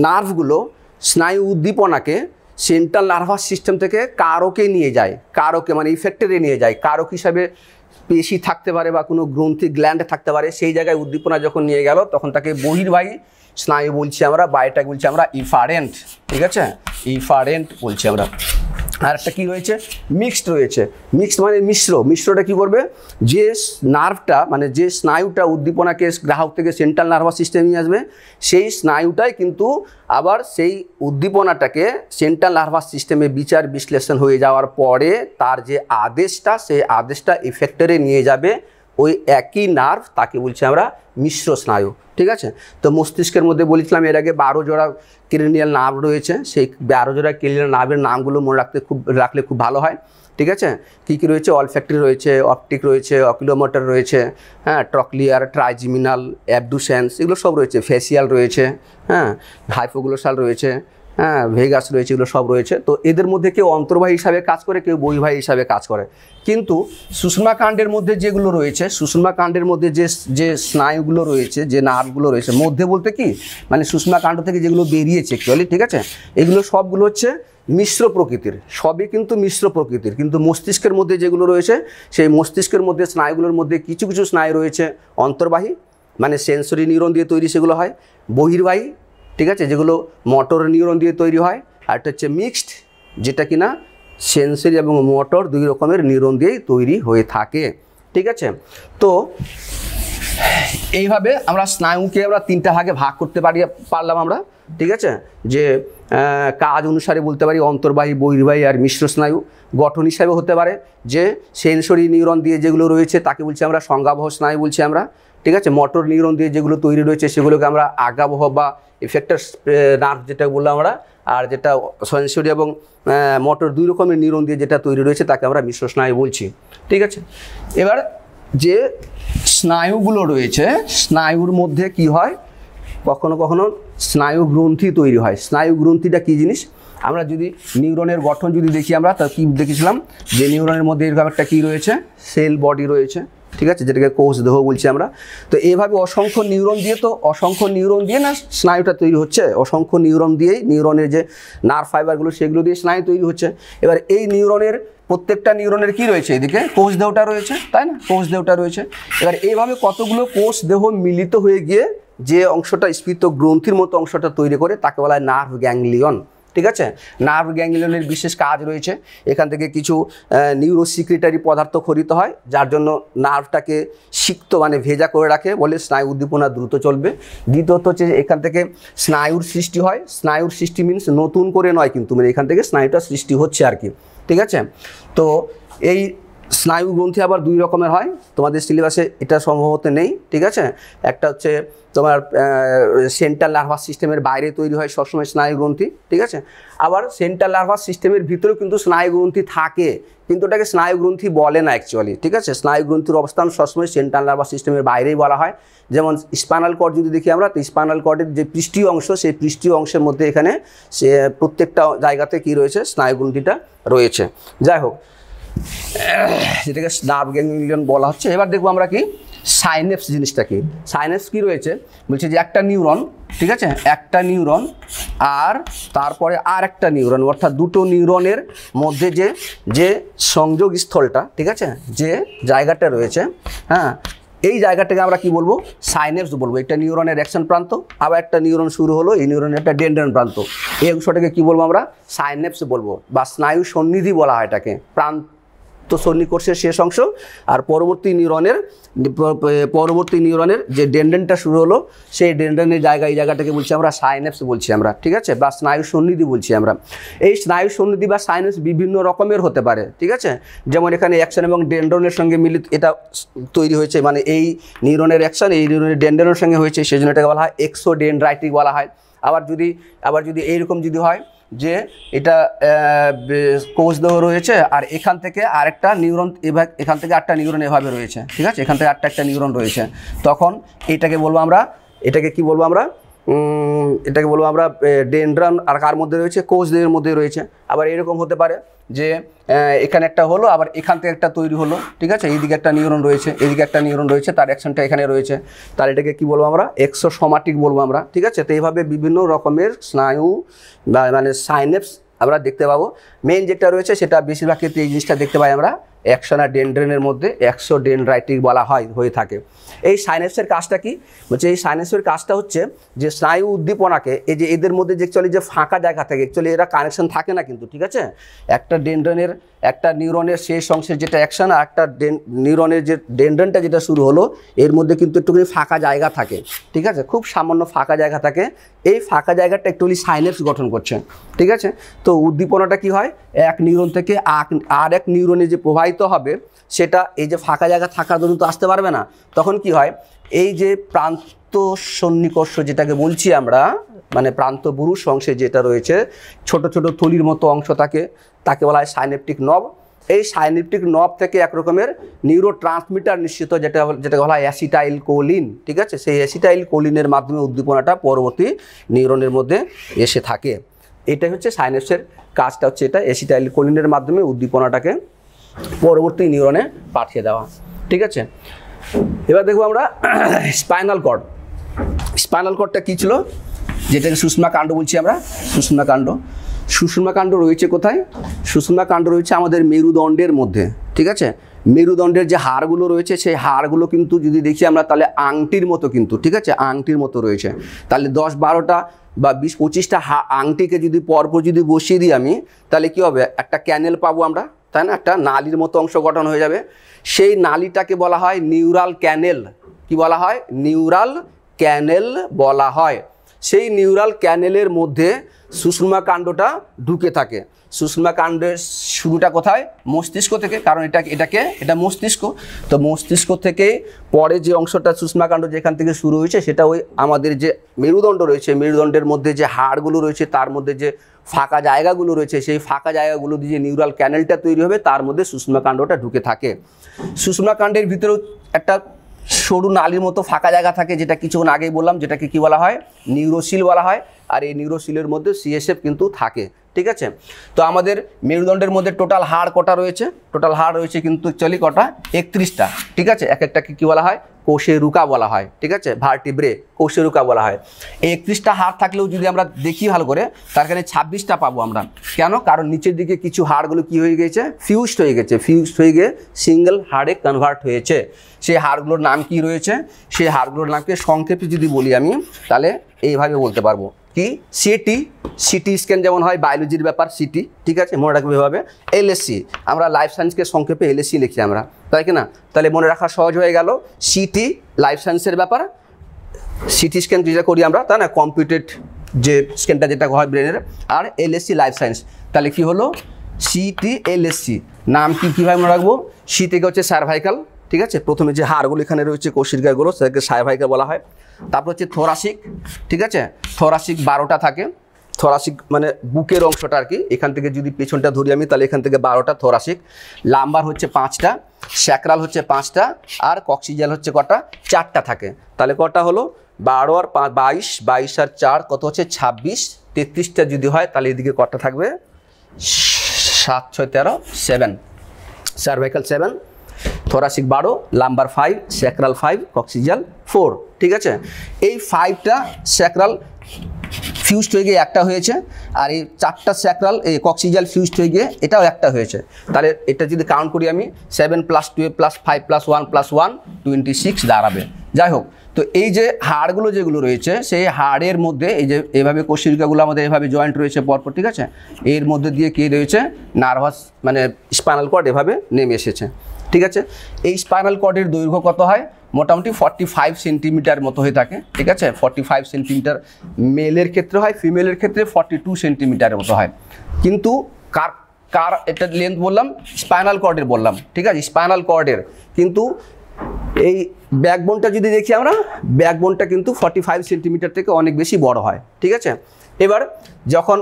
নার্ভগুলো স্নায়ু উদ্দীপনাকে সেন্ট্রাল নার্ভাস সিস্টেম থেকে কারকে নিয়ে যায় কারকে মানে ইফেক্টেডে নিয়ে যায় কারক হিসাবে পেশি থাকতে পারে বা কোনো গ্রন্থি গ্ল্যান্ডে থাকতে পারে সেই জায়গায় উদ্দীপনা যখন নিয়ে গেল তখন তাকে বহির্বাহী স্নায়ু বলছি আমরা বায়োটাক বলছি আমরা ইফারেন্ট ঠিক আছে ইফারেন্ট বলছি আমরা আর একটা কী রয়েছে মিক্সড রয়েছে মিক্সড মানে মিশ্র মিশ্রটা কি করবে যে নার্ভটা মানে যে স্নায়ুটা উদ্দীপনাকে গ্রাহক থেকে সেন্ট্রাল নার্ভাস সিস্টেম নিয়ে আসবে সেই স্নায়ুটাই কিন্তু আবার সেই উদ্দীপনাটাকে সেন্ট্রাল নার্ভাস সিস্টেমে বিচার বিশ্লেষণ হয়ে যাওয়ার পরে তার যে আদেশটা সেই আদেশটা ইফেক্টরে নিয়ে যাবে ওই একই নার্ভ তাকে বলছি আমরা মিশ্র স্নায়ু ঠিক আছে তো মস্তিষ্কের মধ্যে বলেছিলাম এর আগে বারো জোড়া ক্রেনিয়াল নার্ভ রয়েছে সেই বারো জোড়া ক্রেনিয়াল নার্ভের নামগুলো মনে রাখতে খুব রাখলে খুব ভালো হয় ঠিক আছে কী কী রয়েছে অলফ্যাক্টরি রয়েছে অপটিক রয়েছে অকিলোমোটার রয়েছে হ্যাঁ ট্রকলিয়ার ট্রাইজিমিনাল অ্যাবডুসেন্স এগুলো সব রয়েছে ফেসিয়াল রয়েছে হ্যাঁ হাইফোগ্লোসাল রয়েছে হ্যাঁ ভেগাস রয়েছে এগুলো সব রয়েছে তো এদের মধ্যে কেউ অন্তর্বাহী হিসাবে কাজ করে কেউ বহিভাই হিসাবে কাজ করে কিন্তু কাণ্ডের মধ্যে যেগুলো রয়েছে সুষমা কাণ্ডের মধ্যে যে যে স্নায়ুগুলো রয়েছে যে নার্ভগুলো রয়েছে মধ্যে বলতে কি মানে সুষমা কাণ্ড থেকে যেগুলো বেরিয়েছে অ্যাকচুয়ালি ঠিক আছে এগুলো সবগুলো হচ্ছে মিশ্র প্রকৃতির সবই কিন্তু মিশ্র প্রকৃতির কিন্তু মস্তিষ্কের মধ্যে যেগুলো রয়েছে সেই মস্তিষ্কের মধ্যে স্নায়ুগুলোর মধ্যে কিছু কিছু স্নায়ু রয়েছে অন্তর্বাহী মানে সেন্সরি নিউরন দিয়ে তৈরি সেগুলো হয় বহির্বাহী ঠিক আছে যেগুলো মোটর নিউরন দিয়ে তৈরি হয় আর একটা হচ্ছে মিক্সড যেটা কিনা সেন্সরি এবং মোটর দুই রকমের নিউরন দিয়েই তৈরি হয়ে থাকে ঠিক আছে তো এইভাবে আমরা স্নায়ুকে আমরা তিনটা ভাগে ভাগ করতে পারি পারলাম আমরা ঠিক আছে যে কাজ অনুসারে বলতে পারি অন্তর্বাহী বহির্বাহী আর মিশ্র স্নায়ু গঠন হিসাবে হতে পারে যে সেন্সরি নিউরন দিয়ে যেগুলো রয়েছে তাকে বলছি আমরা সংজ্ঞাবহ স্নায়ু বলছি আমরা ঠিক আছে মোটর নিউরন দিয়ে যেগুলো তৈরি রয়েছে সেগুলোকে আমরা আগাবহ বা ইফেক্টার নার্ভ যেটা বললাম আমরা আর যেটা সেন্সরি এবং মোটর দুই রকমের নিউরন দিয়ে যেটা তৈরি রয়েছে তাকে আমরা মিশ্র স্নায়ু বলছি ঠিক আছে এবার যে স্নায়ুগুলো রয়েছে স্নায়ুর মধ্যে কি হয় কখনো কখনো স্নায়ু গ্রন্থি তৈরি হয় স্নায়ু গ্রন্থিটা কী জিনিস আমরা যদি নিউরনের গঠন যদি দেখি আমরা তা কী দেখেছিলাম যে নিউরনের মধ্যে এরকম একটা কী রয়েছে সেল বডি রয়েছে ঠিক আছে যেটাকে কোষ দেহ বলছি আমরা তো এভাবে অসংখ্য নিউরন দিয়ে তো অসংখ্য নিউরন দিয়ে না স্নায়ুটা তৈরি হচ্ছে অসংখ্য নিউরন দিয়েই নিউরনের যে নার ফাইবারগুলো সেগুলো দিয়ে স্নায়ু তৈরি হচ্ছে এবার এই নিউরনের প্রত্যেকটা নিউরনের কি রয়েছে এদিকে কোষ দেহটা রয়েছে তাই না কোষ দেহটা রয়েছে এবার এইভাবে কতগুলো কোষ দেহ মিলিত হয়ে গিয়ে যে অংশটা স্পৃত গ্রন্থির মতো অংশটা তৈরি করে তাকে বলা হয় নার্ভ গ্যাংলিয়ন ঠিক আছে নার্ভ গ্যাংলিয়নের বিশেষ কাজ রয়েছে এখান থেকে কিছু নিউরো সিক্রেটারি পদার্থ খরিত হয় যার জন্য নার্ভটাকে সিক্ত মানে ভেজা করে রাখে বলে স্নায়ু উদ্দীপনা দ্রুত চলবে দ্বিতীয়ত হচ্ছে এখান থেকে স্নায়ুর সৃষ্টি হয় স্নায়ুর সৃষ্টি মিনস নতুন করে নয় কিন্তু মানে এখান থেকে স্নায়ুটা সৃষ্টি হচ্ছে আর কি ঠিক আছে তো এই স্নায়ুগ্রন্থি আবার দুই রকমের হয় তোমাদের সিলেবাসে এটা সম্ভবত নেই ঠিক আছে একটা হচ্ছে তোমার সেন্ট্রাল নার্ভাস সিস্টেমের বাইরে তৈরি হয় সবসময় স্নায়ুগ্রন্থি ঠিক আছে আবার সেন্ট্রাল নার্ভাস সিস্টেমের ভিতরেও কিন্তু স্নায়ুগ্রন্থি থাকে কিন্তু ওটাকে স্নায়ুগ্রন্থি বলে না অ্যাকচুয়ালি ঠিক আছে স্নায়ুগ্রন্থির অবস্থান সবসময় সেন্ট্রাল নার্ভাস সিস্টেমের বাইরেই বলা হয় যেমন স্পানাল কর্ড যদি দেখি আমরা তো স্পানাল কর্ডের যে পৃষ্ঠীয় অংশ সেই পৃষ্ঠীয় অংশের মধ্যে এখানে সে প্রত্যেকটা জায়গাতে কি রয়েছে স্নায়ুগ্রন্থিটা রয়েছে যাই হোক যেটাকে নার্ভ গ্যাংলিয়ন বলা হচ্ছে এবার দেখবো আমরা কি সাইনেপস জিনিসটা কি সাইনেপস কি রয়েছে বলছে যে একটা নিউরন ঠিক আছে একটা নিউরন আর তারপরে আর একটা নিউরন অর্থাৎ দুটো নিউরনের মধ্যে যে যে সংযোগ স্থলটা ঠিক আছে যে জায়গাটা রয়েছে হ্যাঁ এই জায়গাটাকে আমরা কি বলবো সাইনেপস বলবো একটা নিউরনের অ্যাকশন প্রান্ত আবার একটা নিউরন শুরু হলো এই নিউরনের একটা ডেন্ডন প্রান্ত এই অংশটাকে কি বলবো আমরা সাইনেপস বলবো বা স্নায়ু সন্নিধি বলা হয় এটাকে প্রান্ত তো সন্নি কোর্সের শেষ অংশ আর পরবর্তী নিউরনের পরবর্তী নিউরনের যে ডেন্ডেনটা শুরু হলো সেই ডেন্ডেনের জায়গা এই জায়গাটাকে বলছি আমরা সাইনেপস বলছি আমরা ঠিক আছে বা স্নায়ু সন্নিধি বলছি আমরা এই স্নায়ু সন্নিধি বা সাইনেপস বিভিন্ন রকমের হতে পারে ঠিক আছে যেমন এখানে অ্যাকশন এবং ডেন্ড্রনের সঙ্গে মিলিত এটা তৈরি হয়েছে মানে এই নিউরনের অ্যাকশন এই নিউরনের ডেন্ড্রনের সঙ্গে হয়েছে সেই জন্য এটাকে বলা হয় এক্সোডেন্ড্রাইটিক বলা হয় আবার যদি আবার যদি এইরকম যদি হয় যে এটা কোষ দেহ রয়েছে আর এখান থেকে আরেকটা নিউরন এভাবে এখান থেকে আটটা নিউরন এভাবে রয়েছে ঠিক আছে এখান থেকে আটটা একটা নিউরন রয়েছে তখন এটাকে বলবো আমরা এটাকে কি বলবো আমরা এটাকে বলবো আমরা ডেনড্রান আর কার মধ্যে রয়েছে কোষ দেহের মধ্যে রয়েছে আবার এরকম হতে পারে যে এখানে একটা হলো আবার এখান থেকে একটা তৈরি হলো ঠিক আছে এইদিকে একটা নিউরন রয়েছে এইদিকে একটা নিউরন রয়েছে তার অ্যাকশনটা এখানে রয়েছে তার এটাকে কী বলবো আমরা এক্সো সমাটিক বলবো আমরা ঠিক আছে তো এইভাবে বিভিন্ন রকমের স্নায়ু বা মানে সাইনেপস আমরা দেখতে পাবো মেন যেটা রয়েছে সেটা বেশিরভাগ ক্ষেত্রে এই জিনিসটা দেখতে পাই আমরা একশানা ডেনড্রেনের মধ্যে একশো ডেনড্রাইটিক বলা হয় হয়ে থাকে এই সাইনাসের কাজটা কি বলছে এই সাইনাসের কাজটা হচ্ছে যে স্নায়ু উদ্দীপনাকে এই যে এদের মধ্যে যে অ্যাকচুয়ালি যে ফাঁকা জায়গা থাকে অ্যাকচুয়ালি এরা কানেকশন থাকে না কিন্তু ঠিক আছে একটা ডেনড্রেনের একটা নিউরনের শেষ অংশের যেটা অ্যাকশান আর একটা নিউরনের যে ডেন্ড্রনটা যেটা শুরু হলো এর মধ্যে কিন্তু একটুখানি ফাঁকা জায়গা থাকে ঠিক আছে খুব সামান্য ফাঁকা জায়গা থাকে এই ফাঁকা জায়গাটা একটুখানি সাইনেপস গঠন করছে ঠিক আছে তো উদ্দীপনাটা কি হয় এক নিউরন থেকে আর এক নিউরনে যে প্রবাহিত হবে সেটা এই যে ফাঁকা জায়গা থাকার জন্য তো আসতে পারবে না তখন কি হয় এই যে প্রান্ত সন্নিকর্ষ যেটাকে বলছি আমরা মানে প্রান্তপুরুষ অংশে যেটা রয়েছে ছোট ছোট থলির মতো অংশ থাকে তাকে বলা হয় সাইনেপটিক নব এই সাইনেপটিক নব থেকে এক রকমের নিউরো ট্রান্সমিটার নিশ্চিত যেটা যেটা বলা হয় অ্যাসিটাইল কোলিন ঠিক আছে সেই অ্যাসিটাইল কোলিনের মাধ্যমে উদ্দীপনাটা পরবর্তী নিউরনের মধ্যে এসে থাকে এটাই হচ্ছে সাইনেপসের কাজটা হচ্ছে এটা অ্যাসিটাইল কোলিনের মাধ্যমে উদ্দীপনাটাকে পরবর্তী নিউরনে পাঠিয়ে দেওয়া ঠিক আছে এবার দেখবো আমরা স্পাইনাল কর্ড স্পাইনাল কর্ডটা কী ছিল যেটাকে সুষমা কাণ্ড বলছি আমরা সুষমা কাণ্ড সুষমা কাণ্ড রয়েছে কোথায় সুষমা কাণ্ড রয়েছে আমাদের মেরুদণ্ডের মধ্যে ঠিক আছে মেরুদণ্ডের যে হাড়গুলো রয়েছে সেই হাড়গুলো কিন্তু যদি দেখি আমরা তাহলে আংটির মতো কিন্তু ঠিক আছে আংটির মতো রয়েছে তাহলে দশ বারোটা বা বিশ পঁচিশটা হা আংটিকে যদি পরপর যদি বসিয়ে দিই আমি তাহলে কি হবে একটা ক্যানেল পাবো আমরা তাই না একটা নালির মতো অংশ গঠন হয়ে যাবে সেই নালিটাকে বলা হয় নিউরাল ক্যানেল কি বলা হয় নিউরাল ক্যানেল বলা হয় সেই নিউরাল ক্যানেলের মধ্যে সুষমা কাণ্ডটা ঢুকে থাকে সুষমা কাণ্ডের শুরুটা কোথায় মস্তিষ্ক থেকে কারণ এটা এটাকে এটা মস্তিষ্ক তো মস্তিষ্ক থেকে পরে যে অংশটা সুষমা কাণ্ড যেখান থেকে শুরু হয়েছে সেটা ওই আমাদের যে মেরুদণ্ড রয়েছে মেরুদণ্ডের মধ্যে যে হাড়গুলো রয়েছে তার মধ্যে যে ফাঁকা জায়গাগুলো রয়েছে সেই ফাঁকা জায়গাগুলো দিয়ে নিউরাল ক্যানেলটা তৈরি হবে তার মধ্যে সুষমা কাণ্ডটা ঢুকে থাকে সুষমা কাণ্ডের ভিতরেও একটা সরু নালির মতো ফাঁকা জায়গা থাকে যেটা কিছুক্ষণ আগেই বললাম যেটাকে কি বলা হয় নিউরোসিল বলা হয় আর এই নিউরোসিলের মধ্যে সিএসএফ কিন্তু থাকে ঠিক আছে তো আমাদের মেরুদণ্ডের মধ্যে টোটাল হাড় কটা রয়েছে টোটাল হাড় রয়েছে কিন্তু চলি কটা একত্রিশটা ঠিক আছে এক একটাকে কী বলা হয় কোষেরুকা বলা হয় ঠিক আছে ভার্টিব্রে কোষেরুকা বলা হয় একত্রিশটা হাড় থাকলেও যদি আমরা দেখি ভালো করে তার কারণে ছাব্বিশটা পাবো আমরা কেন কারণ নিচের দিকে কিছু হাড়গুলো কি হয়ে গেছে ফিউজড হয়ে গেছে ফিউজড হয়ে গিয়ে সিঙ্গেল হাড়ে কনভার্ট হয়েছে সেই হাড়গুলোর নাম কি রয়েছে সেই হাড়গুলোর নামকে সংক্ষেপে যদি বলি আমি তাহলে এইভাবে বলতে পারবো কি সিটি সিটি স্ক্যান যেমন হয় বায়োলজির ব্যাপার সিটি ঠিক আছে মনে রাখবে এভাবে এলএসসি আমরা লাইফ সায়েন্সকে সংক্ষেপে এলএসসি লিখি আমরা তাই কি না তাহলে মনে রাখা সহজ হয়ে গেল সিটি লাইফ সায়েন্সের ব্যাপার সিটি স্ক্যান যেটা করি আমরা তা না কম্পিউটেড যে স্ক্যানটা যেটা হয় ব্রেনের আর এলএসসি লাইফ সায়েন্স তাহলে কি হলো সিটি এলএসসি নাম কি কীভাবে মনে রাখবো সিটিকে হচ্ছে সার্ভাইকাল ঠিক আছে প্রথমে যে হাড়গুলো এখানে রয়েছে কোষিকাগুলো সেটাকে সার্ভাইকাল বলা হয় তারপর হচ্ছে থোরাসিক ঠিক আছে থোরাসিক বারোটা থাকে থোরাসিক মানে বুকের অংশটা আর কি এখান থেকে যদি পেছনটা ধরি আমি তাহলে এখান থেকে বারোটা থোরাসিক লাম্বার হচ্ছে পাঁচটা স্যাকরাল হচ্ছে পাঁচটা আর কক্সিজাল হচ্ছে কটা চারটা থাকে তাহলে কটা হলো বারো আর পাঁচ বাইশ বাইশ আর চার কত হচ্ছে ছাব্বিশ তেত্রিশটা যদি হয় তাহলে এদিকে কটা থাকবে সাত ছয় তেরো সেভেন সার্ভাইকাল সেভেন থোরাসিক বারো lumbar five sacral five coccygeal four ঠিক আছে এই ফাইভটা স্যাক্রাল ফিউজড হয়ে গিয়ে একটা হয়েছে আর এই চারটা স্যাক্রাল এই কক্সিজাল ফিউজড হয়ে গিয়ে এটাও একটা হয়েছে তাহলে এটা যদি কাউন্ট করি আমি seven plus two plus five plus one plus one twenty six দাঁড়াবে যাই হোক তো এই যে হাড়গুলো যেগুলো রয়েছে সেই হাড়ের মধ্যে এই যে এভাবে কোশিকাগুলো আমাদের এভাবে জয়েন্ট রয়েছে পরপর ঠিক আছে এর মধ্যে দিয়ে কে রয়েছে নার্ভাস মানে স্পাইনাল কর্ড এভাবে নেমে এসেছে ঠিক আছে এই স্পাইনাল কর্ডের দৈর্ঘ্য কত হয় মোটামুটি ফর্টি ফাইভ সেন্টিমিটার মতো হয়ে থাকে ঠিক আছে ফর্টি ফাইভ সেন্টিমিটার মেলের ক্ষেত্রে হয় ফিমেলের ক্ষেত্রে ফর্টি টু সেন্টিমিটারের মতো হয় কিন্তু কার কার এটা লেন্থ বললাম স্পাইনাল কর্ডের বললাম ঠিক আছে স্পাইনাল কর্ডের কিন্তু এই ব্যাকবোনটা যদি দেখি আমরা ব্যাকবোনটা কিন্তু ফর্টি ফাইভ সেন্টিমিটার থেকে অনেক বেশি বড় হয় ঠিক আছে এবার যখন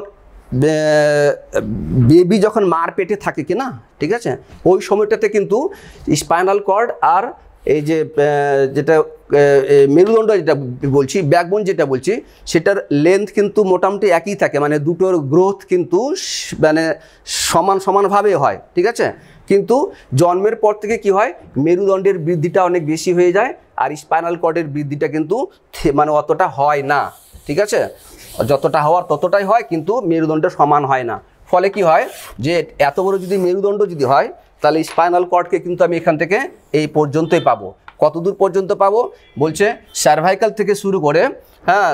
বেবি যখন মার পেটে থাকে কিনা ঠিক আছে ওই সময়টাতে কিন্তু স্পাইনাল কর্ড আর এই যে যেটা মেরুদণ্ড যেটা বলছি ব্যাকবোন যেটা বলছি সেটার লেন্থ কিন্তু মোটামুটি একই থাকে মানে দুটোর গ্রোথ কিন্তু মানে সমান সমানভাবে হয় ঠিক আছে কিন্তু জন্মের পর থেকে কি হয় মেরুদণ্ডের বৃদ্ধিটা অনেক বেশি হয়ে যায় আর স্পাইনাল কর্ডের বৃদ্ধিটা কিন্তু মানে অতটা হয় না ঠিক আছে যতটা হওয়ার ততটাই হয় কিন্তু মেরুদণ্ড সমান হয় না ফলে কি হয় যে এত বড় যদি মেরুদণ্ড যদি হয় তাহলে স্পাইনাল কর্ডকে কিন্তু আমি এখান থেকে এই পর্যন্তই পাবো কতদূর পর্যন্ত পাবো বলছে সার্ভাইকাল থেকে শুরু করে হ্যাঁ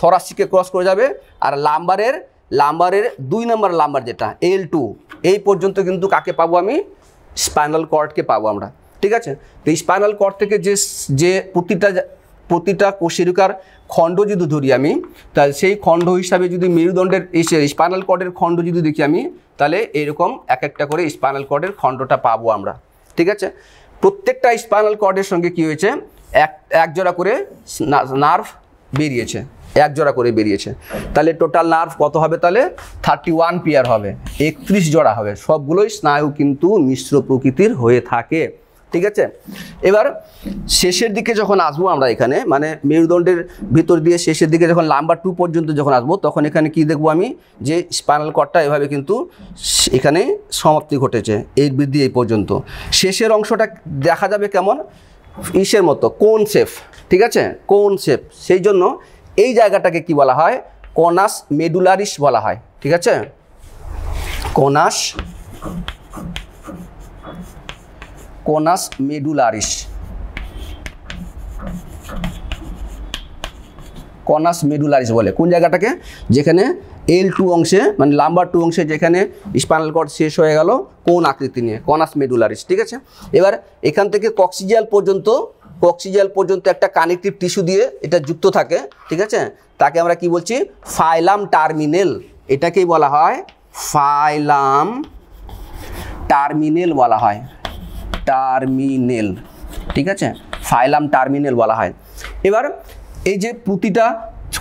থরাসিকে ক্রস করে যাবে আর লাম্বারের লাম্বারের দুই নম্বর লাম্বার যেটা এল টু এই পর্যন্ত কিন্তু কাকে পাবো আমি স্পাইনাল কর্ডকে পাবো আমরা ঠিক আছে তো স্পাইনাল কর্ড থেকে যে যে প্রতিটা প্রতিটা কোষেরুকার খণ্ড যদি ধরি আমি তা সেই খণ্ড হিসাবে যদি মেরুদণ্ডের স্পাইনাল কর্ডের খণ্ড যদি দেখি আমি তাহলে এরকম এক একটা করে স্পাইনাল কর্ডের খণ্ডটা পাবো আমরা ঠিক আছে প্রত্যেকটা স্পাইনাল কর্ডের সঙ্গে কি হয়েছে এক এক জোড়া করে নার্ভ বেরিয়েছে এক জোড়া করে বেরিয়েছে তাহলে টোটাল নার্ভ কত হবে তাহলে থার্টি ওয়ান পেয়ার হবে একত্রিশ জোড়া হবে সবগুলোই স্নায়ু কিন্তু মিশ্র প্রকৃতির হয়ে থাকে ঠিক আছে এবার শেষের দিকে যখন আসবো আমরা এখানে মানে মেরুদণ্ডের ভিতর দিয়ে শেষের দিকে যখন লাম্বার টু পর্যন্ত যখন আসবো তখন এখানে কি দেখবো আমি যে স্পাইনাল কর্ডটা এভাবে কিন্তু এখানে সমাপ্তি ঘটেছে এই বৃদ্ধি এই পর্যন্ত শেষের অংশটা দেখা যাবে কেমন ইসের মতো কোন সেফ ঠিক আছে কোন সেফ সেই জন্য এই জায়গাটাকে কি বলা হয় কনাস মেডুলারিস বলা হয় ঠিক আছে কনাস কোনাস মেডুলারিস কনাস মেডুলারিস বলে কোন জায়গাটাকে যেখানে এল টু অংশে মানে লাম্বার টু অংশে যেখানে স্পাইনাল কর্ড শেষ হয়ে গেল কোন আকৃতি নিয়ে কনাস মেডুলারিস ঠিক আছে এবার এখান থেকে কক্সিজিয়াল পর্যন্ত কক্সিজিয়াল পর্যন্ত একটা কানেকটিভ টিস্যু দিয়ে এটা যুক্ত থাকে ঠিক আছে তাকে আমরা কি বলছি ফাইলাম টার্মিনেল এটাকেই বলা হয় ফাইলাম টার্মিনেল বলা হয় টার্মিনেল ঠিক আছে ফাইলাম টার্মিনেল বলা হয় এবার এই যে প্রতিটা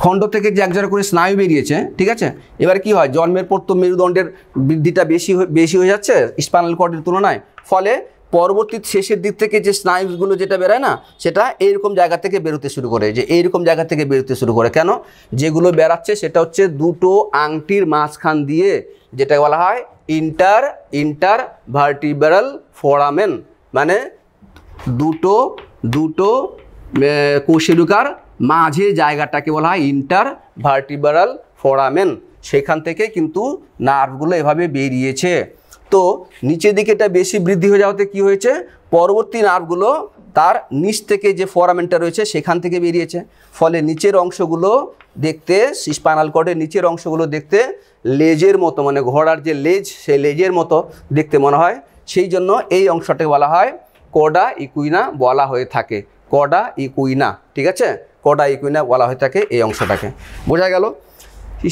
খণ্ড থেকে যে এক জোড়া করে স্নায়ু বেরিয়েছে ঠিক আছে এবার কি হয় জন্মের তো মেরুদণ্ডের বৃদ্ধিটা বেশি বেশি হয়ে যাচ্ছে স্পাইনাল কর্ডের তুলনায় ফলে পরবর্তী শেষের দিক থেকে যে স্নায়ুগুলো যেটা বেরোয় না সেটা এইরকম জায়গা থেকে বেরোতে শুরু করে যে এইরকম জায়গা থেকে বেরোতে শুরু করে কেন যেগুলো বেড়াচ্ছে সেটা হচ্ছে দুটো আংটির মাঝখান দিয়ে যেটা বলা হয় ইন্টার ইন্টার ভার্টিব্রাল ফোরামেন মানে দুটো দুটো কোষেরুকার মাঝে জায়গাটাকে বলা হয় ইন্টার ভার্টিবারাল ফোরামেন সেখান থেকে কিন্তু নার্ভগুলো এভাবে বেরিয়েছে তো নিচের দিকে এটা বেশি বৃদ্ধি হয়ে যাওয়াতে কি হয়েছে পরবর্তী নার্ভগুলো তার নিচ থেকে যে ফোরামেনটা রয়েছে সেখান থেকে বেরিয়েছে ফলে নিচের অংশগুলো দেখতে স্পাইনাল কর্ডের নিচের অংশগুলো দেখতে লেজের মতো মানে ঘোড়ার যে লেজ সেই লেজের মতো দেখতে মনে হয় সেই জন্য এই অংশটাকে বলা হয় কডা ইকুইনা বলা হয়ে থাকে কডা ইকুইনা ঠিক আছে কডা ইকুইনা বলা হয়ে থাকে এই অংশটাকে বোঝা গেল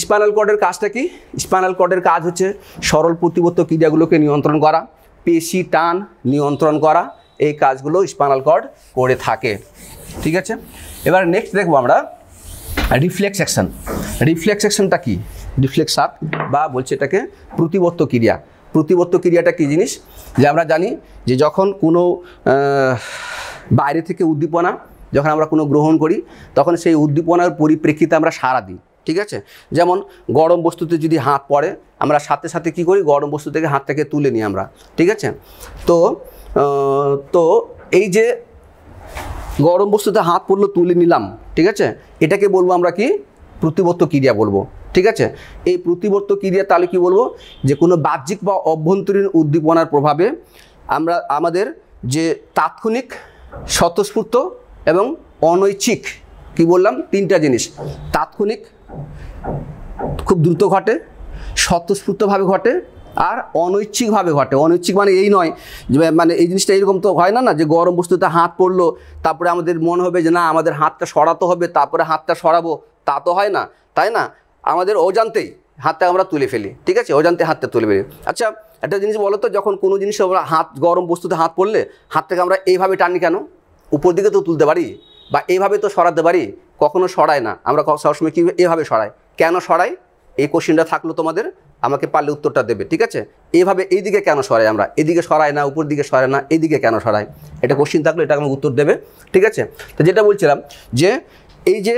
স্পাইনাল কর্ডের কাজটা কি স্পাইনাল কর্ডের কাজ হচ্ছে সরল প্রতিবর্ত ক্রিয়াগুলোকে নিয়ন্ত্রণ করা পেশি টান নিয়ন্ত্রণ করা এই কাজগুলো স্পাইনাল কর্ড করে থাকে ঠিক আছে এবার নেক্সট দেখবো আমরা রিফ্লেক্স অ্যাকশন রিফ্লেক্স অ্যাকশনটা কি রিফ্লেক্সার বা বলছে এটাকে প্রতিবর্ত ক্রিয়া প্রতিবর্ত ক্রিয়াটা কী জিনিস যে আমরা জানি যে যখন কোনো বাইরে থেকে উদ্দীপনা যখন আমরা কোনো গ্রহণ করি তখন সেই উদ্দীপনার পরিপ্রেক্ষিতে আমরা সাড়া দিই ঠিক আছে যেমন গরম বস্তুতে যদি হাত পড়ে আমরা সাথে সাথে কি করি গরম বস্তু থেকে হাতটাকে তুলে নিই আমরা ঠিক আছে তো তো এই যে গরম বস্তুতে হাত পড়লো তুলে নিলাম ঠিক আছে এটাকে বলবো আমরা কি প্রতিবর্ত ক্রিয়া বলবো ঠিক আছে এই প্রতিবর্ত ক্রিয়া তাহলে কি বলবো যে কোনো বাহ্যিক বা অভ্যন্তরীণ উদ্দীপনার প্রভাবে আমরা আমাদের যে তাৎক্ষণিক স্বতঃস্ফূর্ত এবং অনৈচ্ছিক কি বললাম তিনটা জিনিস তাৎক্ষণিক খুব দ্রুত ঘটে স্বতঃস্ফূর্তভাবে ঘটে আর অনৈচ্ছিকভাবে ঘটে অনৈচ্ছিক মানে এই নয় মানে এই জিনিসটা এরকম তো হয় না না যে গরম বস্তুতে হাত পড়লো তারপরে আমাদের মনে হবে যে না আমাদের হাতটা সরাতে হবে তারপরে হাতটা সরাবো তা তো হয় না তাই না আমাদের অজান্তেই হাতে আমরা তুলে ফেলি ঠিক আছে অজান্তে হাতটা তুলে ফেলি আচ্ছা একটা জিনিস বলো তো যখন কোনো জিনিস আমরা হাত গরম বস্তুতে হাত পড়লে হাত থেকে আমরা এইভাবে টানি কেন উপর দিকে তো তুলতে পারি বা এইভাবে তো সরাতে পারি কখনো সরায় না আমরা সবসময় কী এভাবে সরাই কেন সরাই এই কোশ্চেনটা থাকলো তোমাদের আমাকে পারলে উত্তরটা দেবে ঠিক আছে এইভাবে এইদিকে কেন সরাই আমরা এদিকে সরাই না উপর দিকে সরাই না এদিকে কেন সরাই এটা কোশ্চিন থাকলে এটা আমাকে উত্তর দেবে ঠিক আছে তো যেটা বলছিলাম যে এই যে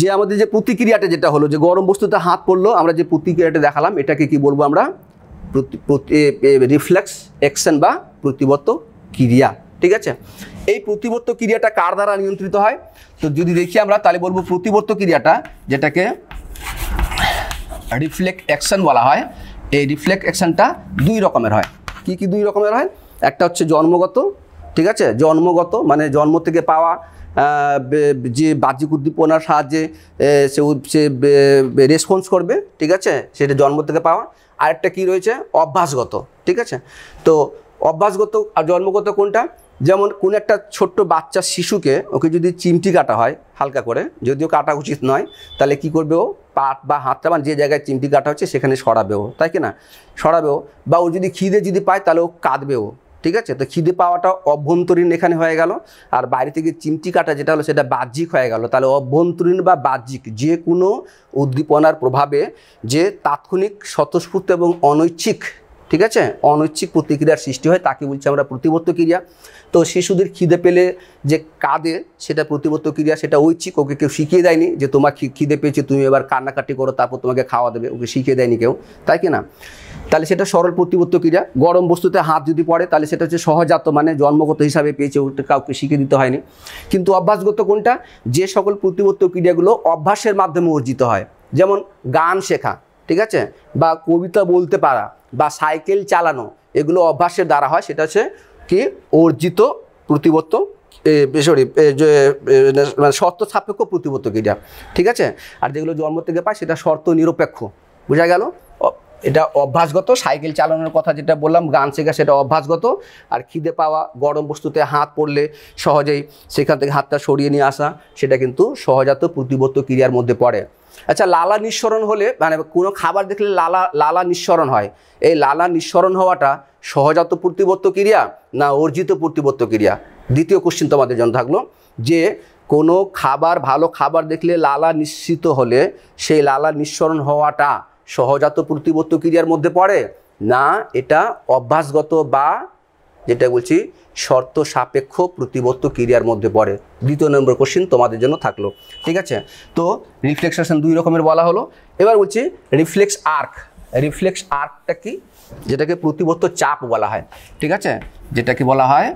যে আমাদের যে প্রতিক্রিয়াটা যেটা হলো যে গরম বস্তুতে হাত পড়লো আমরা যে প্রতিক্রিয়াটা দেখালাম এটাকে কি বলবো আমরা রিফ্লেক্স অ্যাকশন বা প্রতিবর্ত ক্রিয়া ঠিক আছে এই প্রতিবর্ত ক্রিয়াটা কার দ্বারা নিয়ন্ত্রিত হয় তো যদি দেখি আমরা তাহলে বলবো প্রতিবর্ত ক্রিয়াটা যেটাকে রিফ্লেক্ট অ্যাকশন বলা হয় এই রিফ্লেক্ট অ্যাকশনটা দুই রকমের হয় কি কি দুই রকমের হয় একটা হচ্ছে জন্মগত ঠিক আছে জন্মগত মানে জন্ম থেকে পাওয়া যে বাহ্যিক উদ্দীপনার সাহায্যে সে সে রেসপন্স করবে ঠিক আছে সেটা জন্ম থেকে পাওয়া আরেকটা কি রয়েছে অভ্যাসগত ঠিক আছে তো অভ্যাসগত আর জন্মগত কোনটা যেমন কোন একটা ছোট্ট বাচ্চা শিশুকে ওকে যদি চিমটি কাটা হয় হালকা করে যদিও কাটা উচিত নয় তাহলে কি করবে ও পাট বা হাতটা মানে যে জায়গায় চিমটি কাটা হচ্ছে সেখানে সরাবেও তাই কি না সরাবেও বা ও যদি খিদে যদি পায় তাহলে ও কাঁদবেও ঠিক আছে তো খিদে পাওয়াটা অভ্যন্তরীণ এখানে হয়ে গেল আর বাইরে থেকে চিমটি কাটা যেটা হলো সেটা বাহ্যিক হয়ে গেল তাহলে অভ্যন্তরীণ বা বাহ্যিক যে কোনো উদ্দীপনার প্রভাবে যে তাৎক্ষণিক স্বতঃস্ফূর্ত এবং অনৈচ্ছিক ঠিক আছে অনৈচ্ছিক প্রতিক্রিয়ার সৃষ্টি হয় তাকে বলছি আমরা প্রতিবর্ত ক্রিয়া তো শিশুদের খিদে পেলে যে কাঁদে সেটা প্রতিবর্ত ক্রিয়া সেটা ঐচ্ছিক ওকে কেউ শিখিয়ে দেয়নি যে তোমার খিদে পেয়েছে তুমি এবার কান্নাকাটি করো তারপর তোমাকে খাওয়া দেবে ওকে শিখিয়ে দেয়নি কেউ তাই কি না তাহলে সেটা সরল প্রতিবর্ত ক্রিয়া গরম বস্তুতে হাত যদি পড়ে তাহলে সেটা হচ্ছে সহজাত মানে জন্মগত হিসাবে পেয়েছে ওটা কাউকে শিখিয়ে দিতে হয়নি কিন্তু অভ্যাসগত কোনটা যে সকল প্রতিবর্ত ক্রিয়াগুলো অভ্যাসের মাধ্যমে অর্জিত হয় যেমন গান শেখা ঠিক আছে বা কবিতা বলতে পারা বা সাইকেল চালানো এগুলো অভ্যাসের দ্বারা হয় সেটা হচ্ছে কি অর্জিত প্রতিবর্ত সরি মানে শর্ত সাপেক্ষ প্রতিবর্ত ক্রিয়া ঠিক আছে আর যেগুলো জন্ম থেকে পায় সেটা শর্ত নিরপেক্ষ বোঝা গেল এটা অভ্যাসগত সাইকেল চালানোর কথা যেটা বললাম গান শেখা সেটা অভ্যাসগত আর খিদে পাওয়া গরম বস্তুতে হাত পড়লে সহজেই সেখান থেকে হাতটা সরিয়ে নিয়ে আসা সেটা কিন্তু সহজাত প্রতিবর্ত ক্রিয়ার মধ্যে পড়ে আচ্ছা লালা নিঃসরণ হলে মানে কোনো খাবার দেখলে লালা লালা নিঃসরণ হয় এই লালা নিঃসরণ হওয়াটা সহজাত প্রতিবর্ত ক্রিয়া না অর্জিত প্রতিবর্ত ক্রিয়া দ্বিতীয় কোশ্চিন তোমাদের জন্য থাকলো যে কোনো খাবার ভালো খাবার দেখলে লালা নিঃসৃত হলে সেই লালা নিঃসরণ হওয়াটা সহজাত প্রতিবর্ত ক্রিয়ার মধ্যে পড়ে না এটা অভ্যাসগত বা যেটা বলছি শর্ত সাপেক্ষ প্রতিবর্ত ক্রিয়ার মধ্যে পড়ে দ্বিতীয় নম্বর কোশ্চিন তোমাদের জন্য থাকলো ঠিক আছে তো রিফ্লেকশন দুই রকমের বলা হলো এবার বলছি রিফ্লেক্স আর্ক রিফ্লেক্স আর্কটা কি যেটাকে প্রতিবর্ত চাপ বলা হয় ঠিক আছে যেটাকে বলা হয়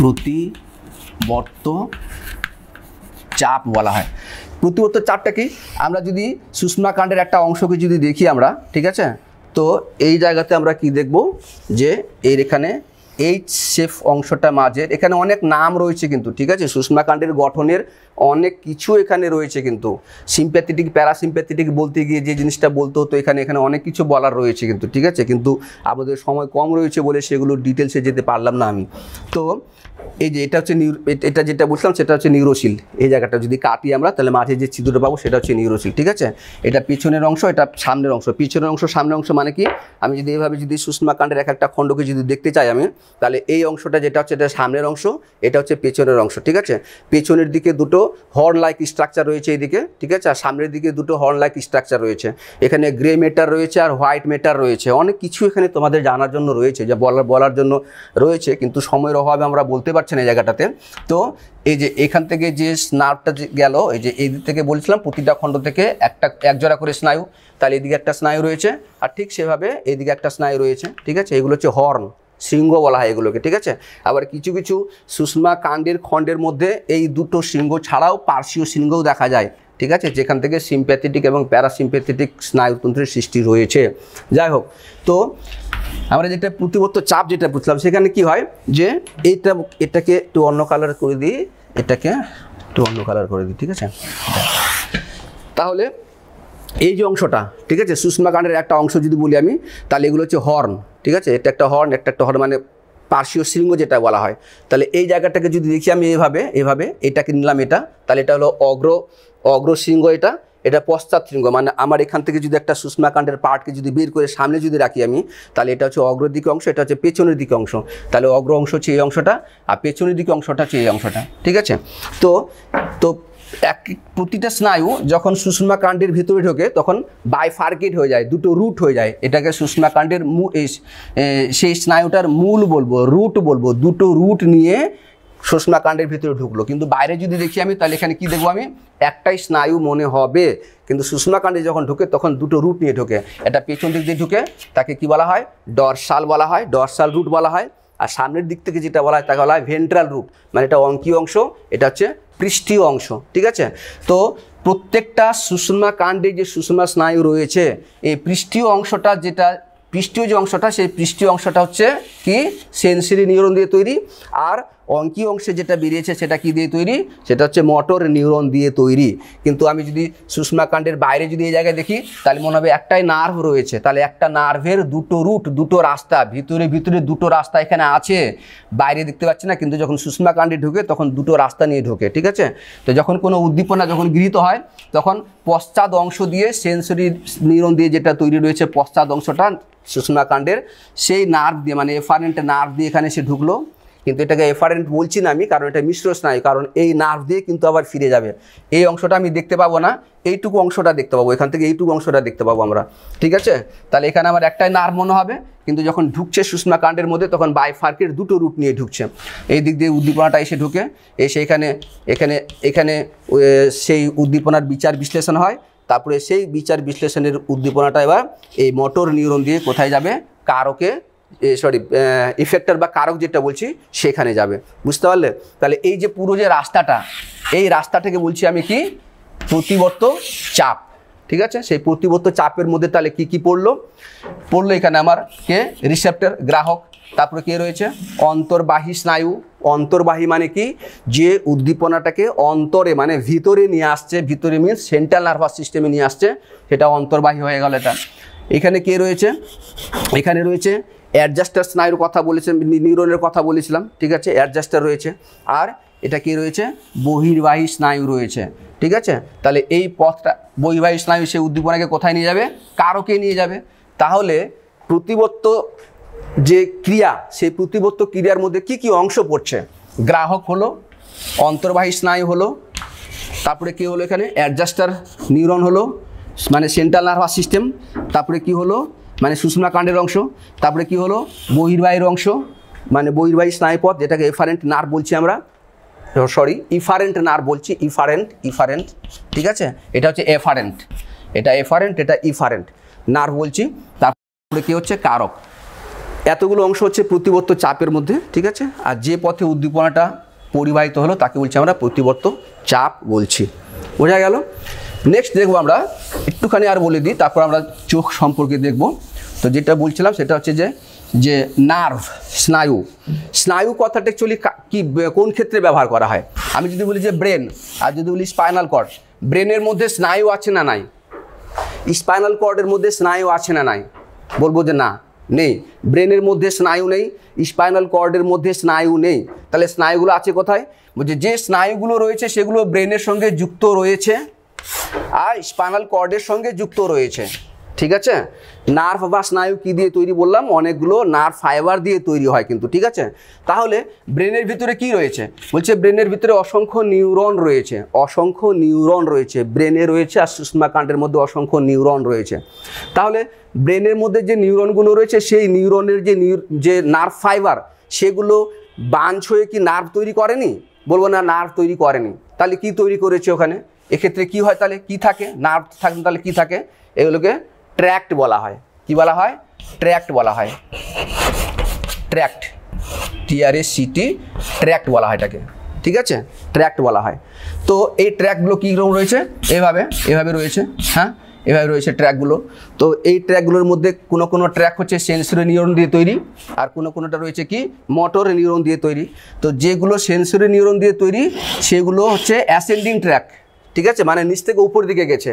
প্রতিবর্ত চাপ বলা হয় প্রতিবর্তর চারটা কি আমরা যদি সুষমাকাণ্ডের একটা অংশকে যদি দেখি আমরা ঠিক আছে তো এই জায়গাতে আমরা কি দেখব যে এর এখানে এইচ সেফ অংশটা মাঝের এখানে অনেক নাম রয়েছে কিন্তু ঠিক আছে সুষমাকাণ্ডের গঠনের অনেক কিছু এখানে রয়েছে কিন্তু সিম্প্যাথেটিক প্যারাসিম্প্যাথেটিক বলতে গিয়ে যে জিনিসটা বলতে হতো এখানে এখানে অনেক কিছু বলার রয়েছে কিন্তু ঠিক আছে কিন্তু আমাদের সময় কম রয়েছে বলে সেগুলো ডিটেলসে যেতে পারলাম না আমি তো এই যে এটা হচ্ছে নিউ এটা যেটা বলছিলাম সেটা হচ্ছে নিউরোশিল এই জায়গাটা যদি কাটি আমরা তাহলে মাঝে যে ছিদ্রটা পাবো সেটা হচ্ছে নিউরোশিল ঠিক আছে এটা পিছনের অংশ এটা সামনের অংশ পিছনের অংশ সামনের অংশ মানে কি আমি যদি এভাবে যদি কাণ্ডের এক একটা খণ্ডকে যদি দেখতে চাই আমি তাহলে এই অংশটা যেটা হচ্ছে এটা সামনের অংশ এটা হচ্ছে পেছনের অংশ ঠিক আছে পেছনের দিকে দুটো হর্ন লাইক স্ট্রাকচার রয়েছে এইদিকে ঠিক আছে আর সামনের দিকে দুটো হর্ন লাইক স্ট্রাকচার রয়েছে এখানে গ্রে মেটার রয়েছে আর হোয়াইট মেটার রয়েছে অনেক কিছু এখানে তোমাদের জানার জন্য রয়েছে যা বলার বলার জন্য রয়েছে কিন্তু সময়ের অভাবে আমরা বলতে পারি পারছেন এই জায়গাটাতে তো এই যে এখান থেকে যে স্নাপটা গেল এই যে এই দিক থেকে বলছিলাম প্রতিটা খণ্ড থেকে একটা একজোড়া করে স্নায়ু তাহলে এদিকে একটা স্নায়ু রয়েছে আর ঠিক সেভাবে এদিকে একটা স্নায়ু রয়েছে ঠিক আছে এগুলো হচ্ছে হর্ন শৃঙ্গ বলা হয় এগুলোকে ঠিক আছে আবার কিছু কিছু সুষমা কাণ্ডের খণ্ডের মধ্যে এই দুটো শৃঙ্গ ছাড়াও পার্শ্বীয় শৃঙ্গও দেখা যায় ঠিক আছে যেখান থেকে সিম্প্যাথেটিক এবং প্যারাসিম্প্যাথেটিক স্নায়ুতন্ত্রের সৃষ্টি রয়েছে যাই হোক তো আমরা যেটা প্রতিবর্ত চাপ যেটা বুঝলাম সেখানে কি হয় যে এইটা এটাকে একটু অন্য কালার করে দিই এটাকে একটু অন্য কালার করে দিই ঠিক আছে তাহলে এই যে অংশটা ঠিক আছে সুষমাকাণ্ডের একটা অংশ যদি বলি আমি তাহলে এগুলো হচ্ছে হর্ন ঠিক আছে এটা একটা হর্ন একটা একটা হর্ন মানে পার্শ্বীয় শৃঙ্গ যেটা বলা হয় তাহলে এই জায়গাটাকে যদি দেখি আমি এভাবে এভাবে এটাকে নিলাম এটা তাহলে এটা হলো অগ্র অগ্রশৃঙ্গ এটা এটা পশ্চাৎ শৃঙ্গ মানে আমার এখান থেকে যদি একটা সুষমাকাণ্ডের পার্টকে যদি বের করে সামনে যদি রাখি আমি তাহলে এটা হচ্ছে অগ্র দিকে অংশ এটা হচ্ছে পেছনের দিকে অংশ তাহলে অগ্র অংশ হচ্ছে এই অংশটা আর পেছনের দিকে অংশটা হচ্ছে এই অংশটা ঠিক আছে তো তো এক প্রতিটা স্নায়ু যখন সুষমাকাণ্ডের ভিতরে ঢোকে তখন বাইফার্কেট হয়ে যায় দুটো রুট হয়ে যায় এটাকে সুষমাকাণ্ডের সেই স্নায়ুটার মূল বলবো রুট বলবো দুটো রুট নিয়ে কাণ্ডের ভিতরে ঢুকলো কিন্তু বাইরে যদি দেখি আমি তাহলে এখানে কি দেখবো আমি একটাই স্নায়ু মনে হবে কিন্তু সুষমাকাণ্ডে যখন ঢুকে তখন দুটো রুট নিয়ে ঢুকে এটা পেছন দিক দিয়ে ঢুকে তাকে কি বলা হয় ডরসাল বলা হয় ডরসাল রুট বলা হয় আর সামনের দিক থেকে যেটা বলা হয় তাকে বলা হয় ভেন্ট্রাল রুট মানে এটা অঙ্কীয় অংশ এটা হচ্ছে পৃষ্ঠীয় অংশ ঠিক আছে তো প্রত্যেকটা সুষমা কাণ্ডে যে সুষমা স্নায়ু রয়েছে এই পৃষ্ঠীয় অংশটা যেটা পৃষ্ঠীয় যে অংশটা সেই পৃষ্ঠীয় অংশটা হচ্ছে কি সেন্সিরি নিউরন দিয়ে তৈরি আর অঙ্কি অংশে যেটা বেরিয়েছে সেটা কি দিয়ে তৈরি সেটা হচ্ছে মোটর নিউরন দিয়ে তৈরি কিন্তু আমি যদি সুষমাকাণ্ডের বাইরে যদি এই জায়গায় দেখি তাহলে মনে হবে একটাই নার্ভ রয়েছে তাহলে একটা নার্ভের দুটো রুট দুটো রাস্তা ভিতরে ভিতরে দুটো রাস্তা এখানে আছে বাইরে দেখতে পাচ্ছি না কিন্তু যখন সুষমাকাণ্ডে ঢুকে তখন দুটো রাস্তা নিয়ে ঢোকে ঠিক আছে তো যখন কোনো উদ্দীপনা যখন গৃহীত হয় তখন পশ্চাৎ অংশ দিয়ে সেন্সরি নিউরন দিয়ে যেটা তৈরি রয়েছে পশ্চাৎ অংশটা সুষমাকাণ্ডের সেই নার্ভ দিয়ে মানে এফারেন্ট নার্ভ দিয়ে এখানে সে ঢুকলো কিন্তু এটাকে এফারেন্ট বলছি না আমি কারণ এটা মিশ্র স্নায়ু কারণ এই নার্ভ দিয়ে কিন্তু আবার ফিরে যাবে এই অংশটা আমি দেখতে পাবো না এইটুকু অংশটা দেখতে পাবো এখান থেকে এইটুকু অংশটা দেখতে পাবো আমরা ঠিক আছে তাহলে এখানে আমার একটাই নার্ভ মনে হবে কিন্তু যখন ঢুকছে কাণ্ডের মধ্যে তখন বাইফার্কের দুটো রূপ নিয়ে ঢুকছে এই দিক দিয়ে উদ্দীপনাটা এসে ঢুকে এসে এখানে এখানে এখানে সেই উদ্দীপনার বিচার বিশ্লেষণ হয় তারপরে সেই বিচার বিশ্লেষণের উদ্দীপনাটা এবার এই মোটর নিউরন দিয়ে কোথায় যাবে কারকে সরি ইফেক্টর বা কারক যেটা বলছি সেখানে যাবে বুঝতে পারলে তাহলে এই যে পুরো যে রাস্তাটা এই রাস্তা থেকে বলছি আমি কি প্রতিবর্ত চাপ ঠিক আছে সেই প্রতিবর্ত চাপের মধ্যে তাহলে কি কি পড়লো পড়লো এখানে আমার কে রিসেপ্টর গ্রাহক তারপরে কে রয়েছে অন্তর্বাহী স্নায়ু অন্তর্বাহী মানে কি যে উদ্দীপনাটাকে অন্তরে মানে ভিতরে নিয়ে আসছে ভিতরে মিনস সেন্ট্রাল নার্ভাস সিস্টেমে নিয়ে আসছে সেটা অন্তর্বাহী হয়ে গেল এটা এখানে কে রয়েছে এখানে রয়েছে অ্যাডজাস্টার স্নায়ুর কথা বলেছিলাম নিউরনের কথা বলেছিলাম ঠিক আছে অ্যাডজাস্টার রয়েছে আর এটা কি রয়েছে বহির্বাহী স্নায়ু রয়েছে ঠিক আছে তাহলে এই পথটা বহির্বাহী স্নায়ু সেই উদ্দীপনাকে কোথায় নিয়ে যাবে কারকে নিয়ে যাবে তাহলে প্রতিবত্ত যে ক্রিয়া সেই প্রতিবত্ত ক্রিয়ার মধ্যে কি কি অংশ পড়ছে গ্রাহক হলো অন্তর্বাহী স্নায়ু হলো তারপরে কি হলো এখানে অ্যাডজাস্টার নিউরন হলো মানে সেন্ট্রাল নার্ভাস সিস্টেম তারপরে কি হলো মানে সুষমা কাণ্ডের অংশ তারপরে কি হলো বহির্বাহীর অংশ মানে বহির্বাহী স্নায়ুপথ যেটাকে এফারেন্ট নার বলছি আমরা সরি ইফারেন্ট নার বলছি ইফারেন্ট ইফারেন্ট ঠিক আছে এটা হচ্ছে এফারেন্ট এটা এফারেন্ট এটা ইফারেন্ট নার বলছি তারপরে কী হচ্ছে কারক এতগুলো অংশ হচ্ছে প্রতিবর্ত চাপের মধ্যে ঠিক আছে আর যে পথে উদ্দীপনাটা পরিবাহিত হলো তাকে বলছি আমরা প্রতিবর্ত চাপ বলছি বোঝা গেল নেক্সট দেখবো আমরা একটুখানি আর বলে দিই তারপর আমরা চোখ সম্পর্কে দেখবো তো যেটা বলছিলাম সেটা হচ্ছে যে যে নার্ভ স্নায়ু স্নায়ু কথাটা অ্যাকচুয়ালি কি কোন ক্ষেত্রে ব্যবহার করা হয় আমি যদি বলি যে ব্রেন আর যদি বলি স্পাইনাল কর্ড ব্রেনের মধ্যে স্নায়ু আছে না নাই স্পাইনাল কর্ডের মধ্যে স্নায়ু আছে না নাই বলবো যে না নেই ব্রেনের মধ্যে স্নায়ু নেই স্পাইনাল কর্ডের মধ্যে স্নায়ু নেই তাহলে স্নায়ুগুলো আছে কোথায় বলছে যে স্নায়ুগুলো রয়েছে সেগুলো ব্রেনের সঙ্গে যুক্ত রয়েছে আর স্পাইনাল কর্ডের সঙ্গে যুক্ত রয়েছে ঠিক আছে নার্ভ বা স্নায়ু কি দিয়ে তৈরি বললাম অনেকগুলো নার্ভ ফাইবার দিয়ে তৈরি হয় কিন্তু ঠিক আছে তাহলে ব্রেনের ভিতরে কি রয়েছে বলছে ব্রেনের ভিতরে অসংখ্য নিউরন রয়েছে অসংখ্য নিউরন রয়েছে ব্রেনে রয়েছে আর সুষ্মাকাণ্ডের মধ্যে অসংখ্য নিউরন রয়েছে তাহলে ব্রেনের মধ্যে যে নিউরনগুলো রয়েছে সেই নিউরনের যে যে নার্ভ ফাইবার সেগুলো বাঞ্চ হয়ে কি নার্ভ তৈরি করেনি বলবো না নার্ভ তৈরি করেনি তাহলে কি তৈরি করেছে ওখানে এক্ষেত্রে কি হয় তাহলে কি থাকে নার্ভ থাকলে তাহলে কি থাকে এগুলোকে ট্র্যাক্ট বলা হয় কি বলা হয় ট্র্যাক্ট বলা হয় ট্র্যাক্ট টিআরএ সিটি ট্র্যাক্ট বলা হয় এটাকে ঠিক আছে ট্র্যাক্ট বলা হয় তো এই ট্র্যাকগুলো কীরকম রয়েছে এভাবে এভাবে রয়েছে হ্যাঁ এভাবে রয়েছে ট্র্যাকগুলো তো এই ট্র্যাকগুলোর মধ্যে কোনো কোনো ট্র্যাক হচ্ছে সেন্সরি নিউরন দিয়ে তৈরি আর কোনো কোনোটা রয়েছে কি মোটর নিউরন দিয়ে তৈরি তো যেগুলো সেন্সরি নিউরন দিয়ে তৈরি সেগুলো হচ্ছে অ্যাসেন্ডিং ট্র্যাক ঠিক আছে মানে নিচ থেকে উপর দিকে গেছে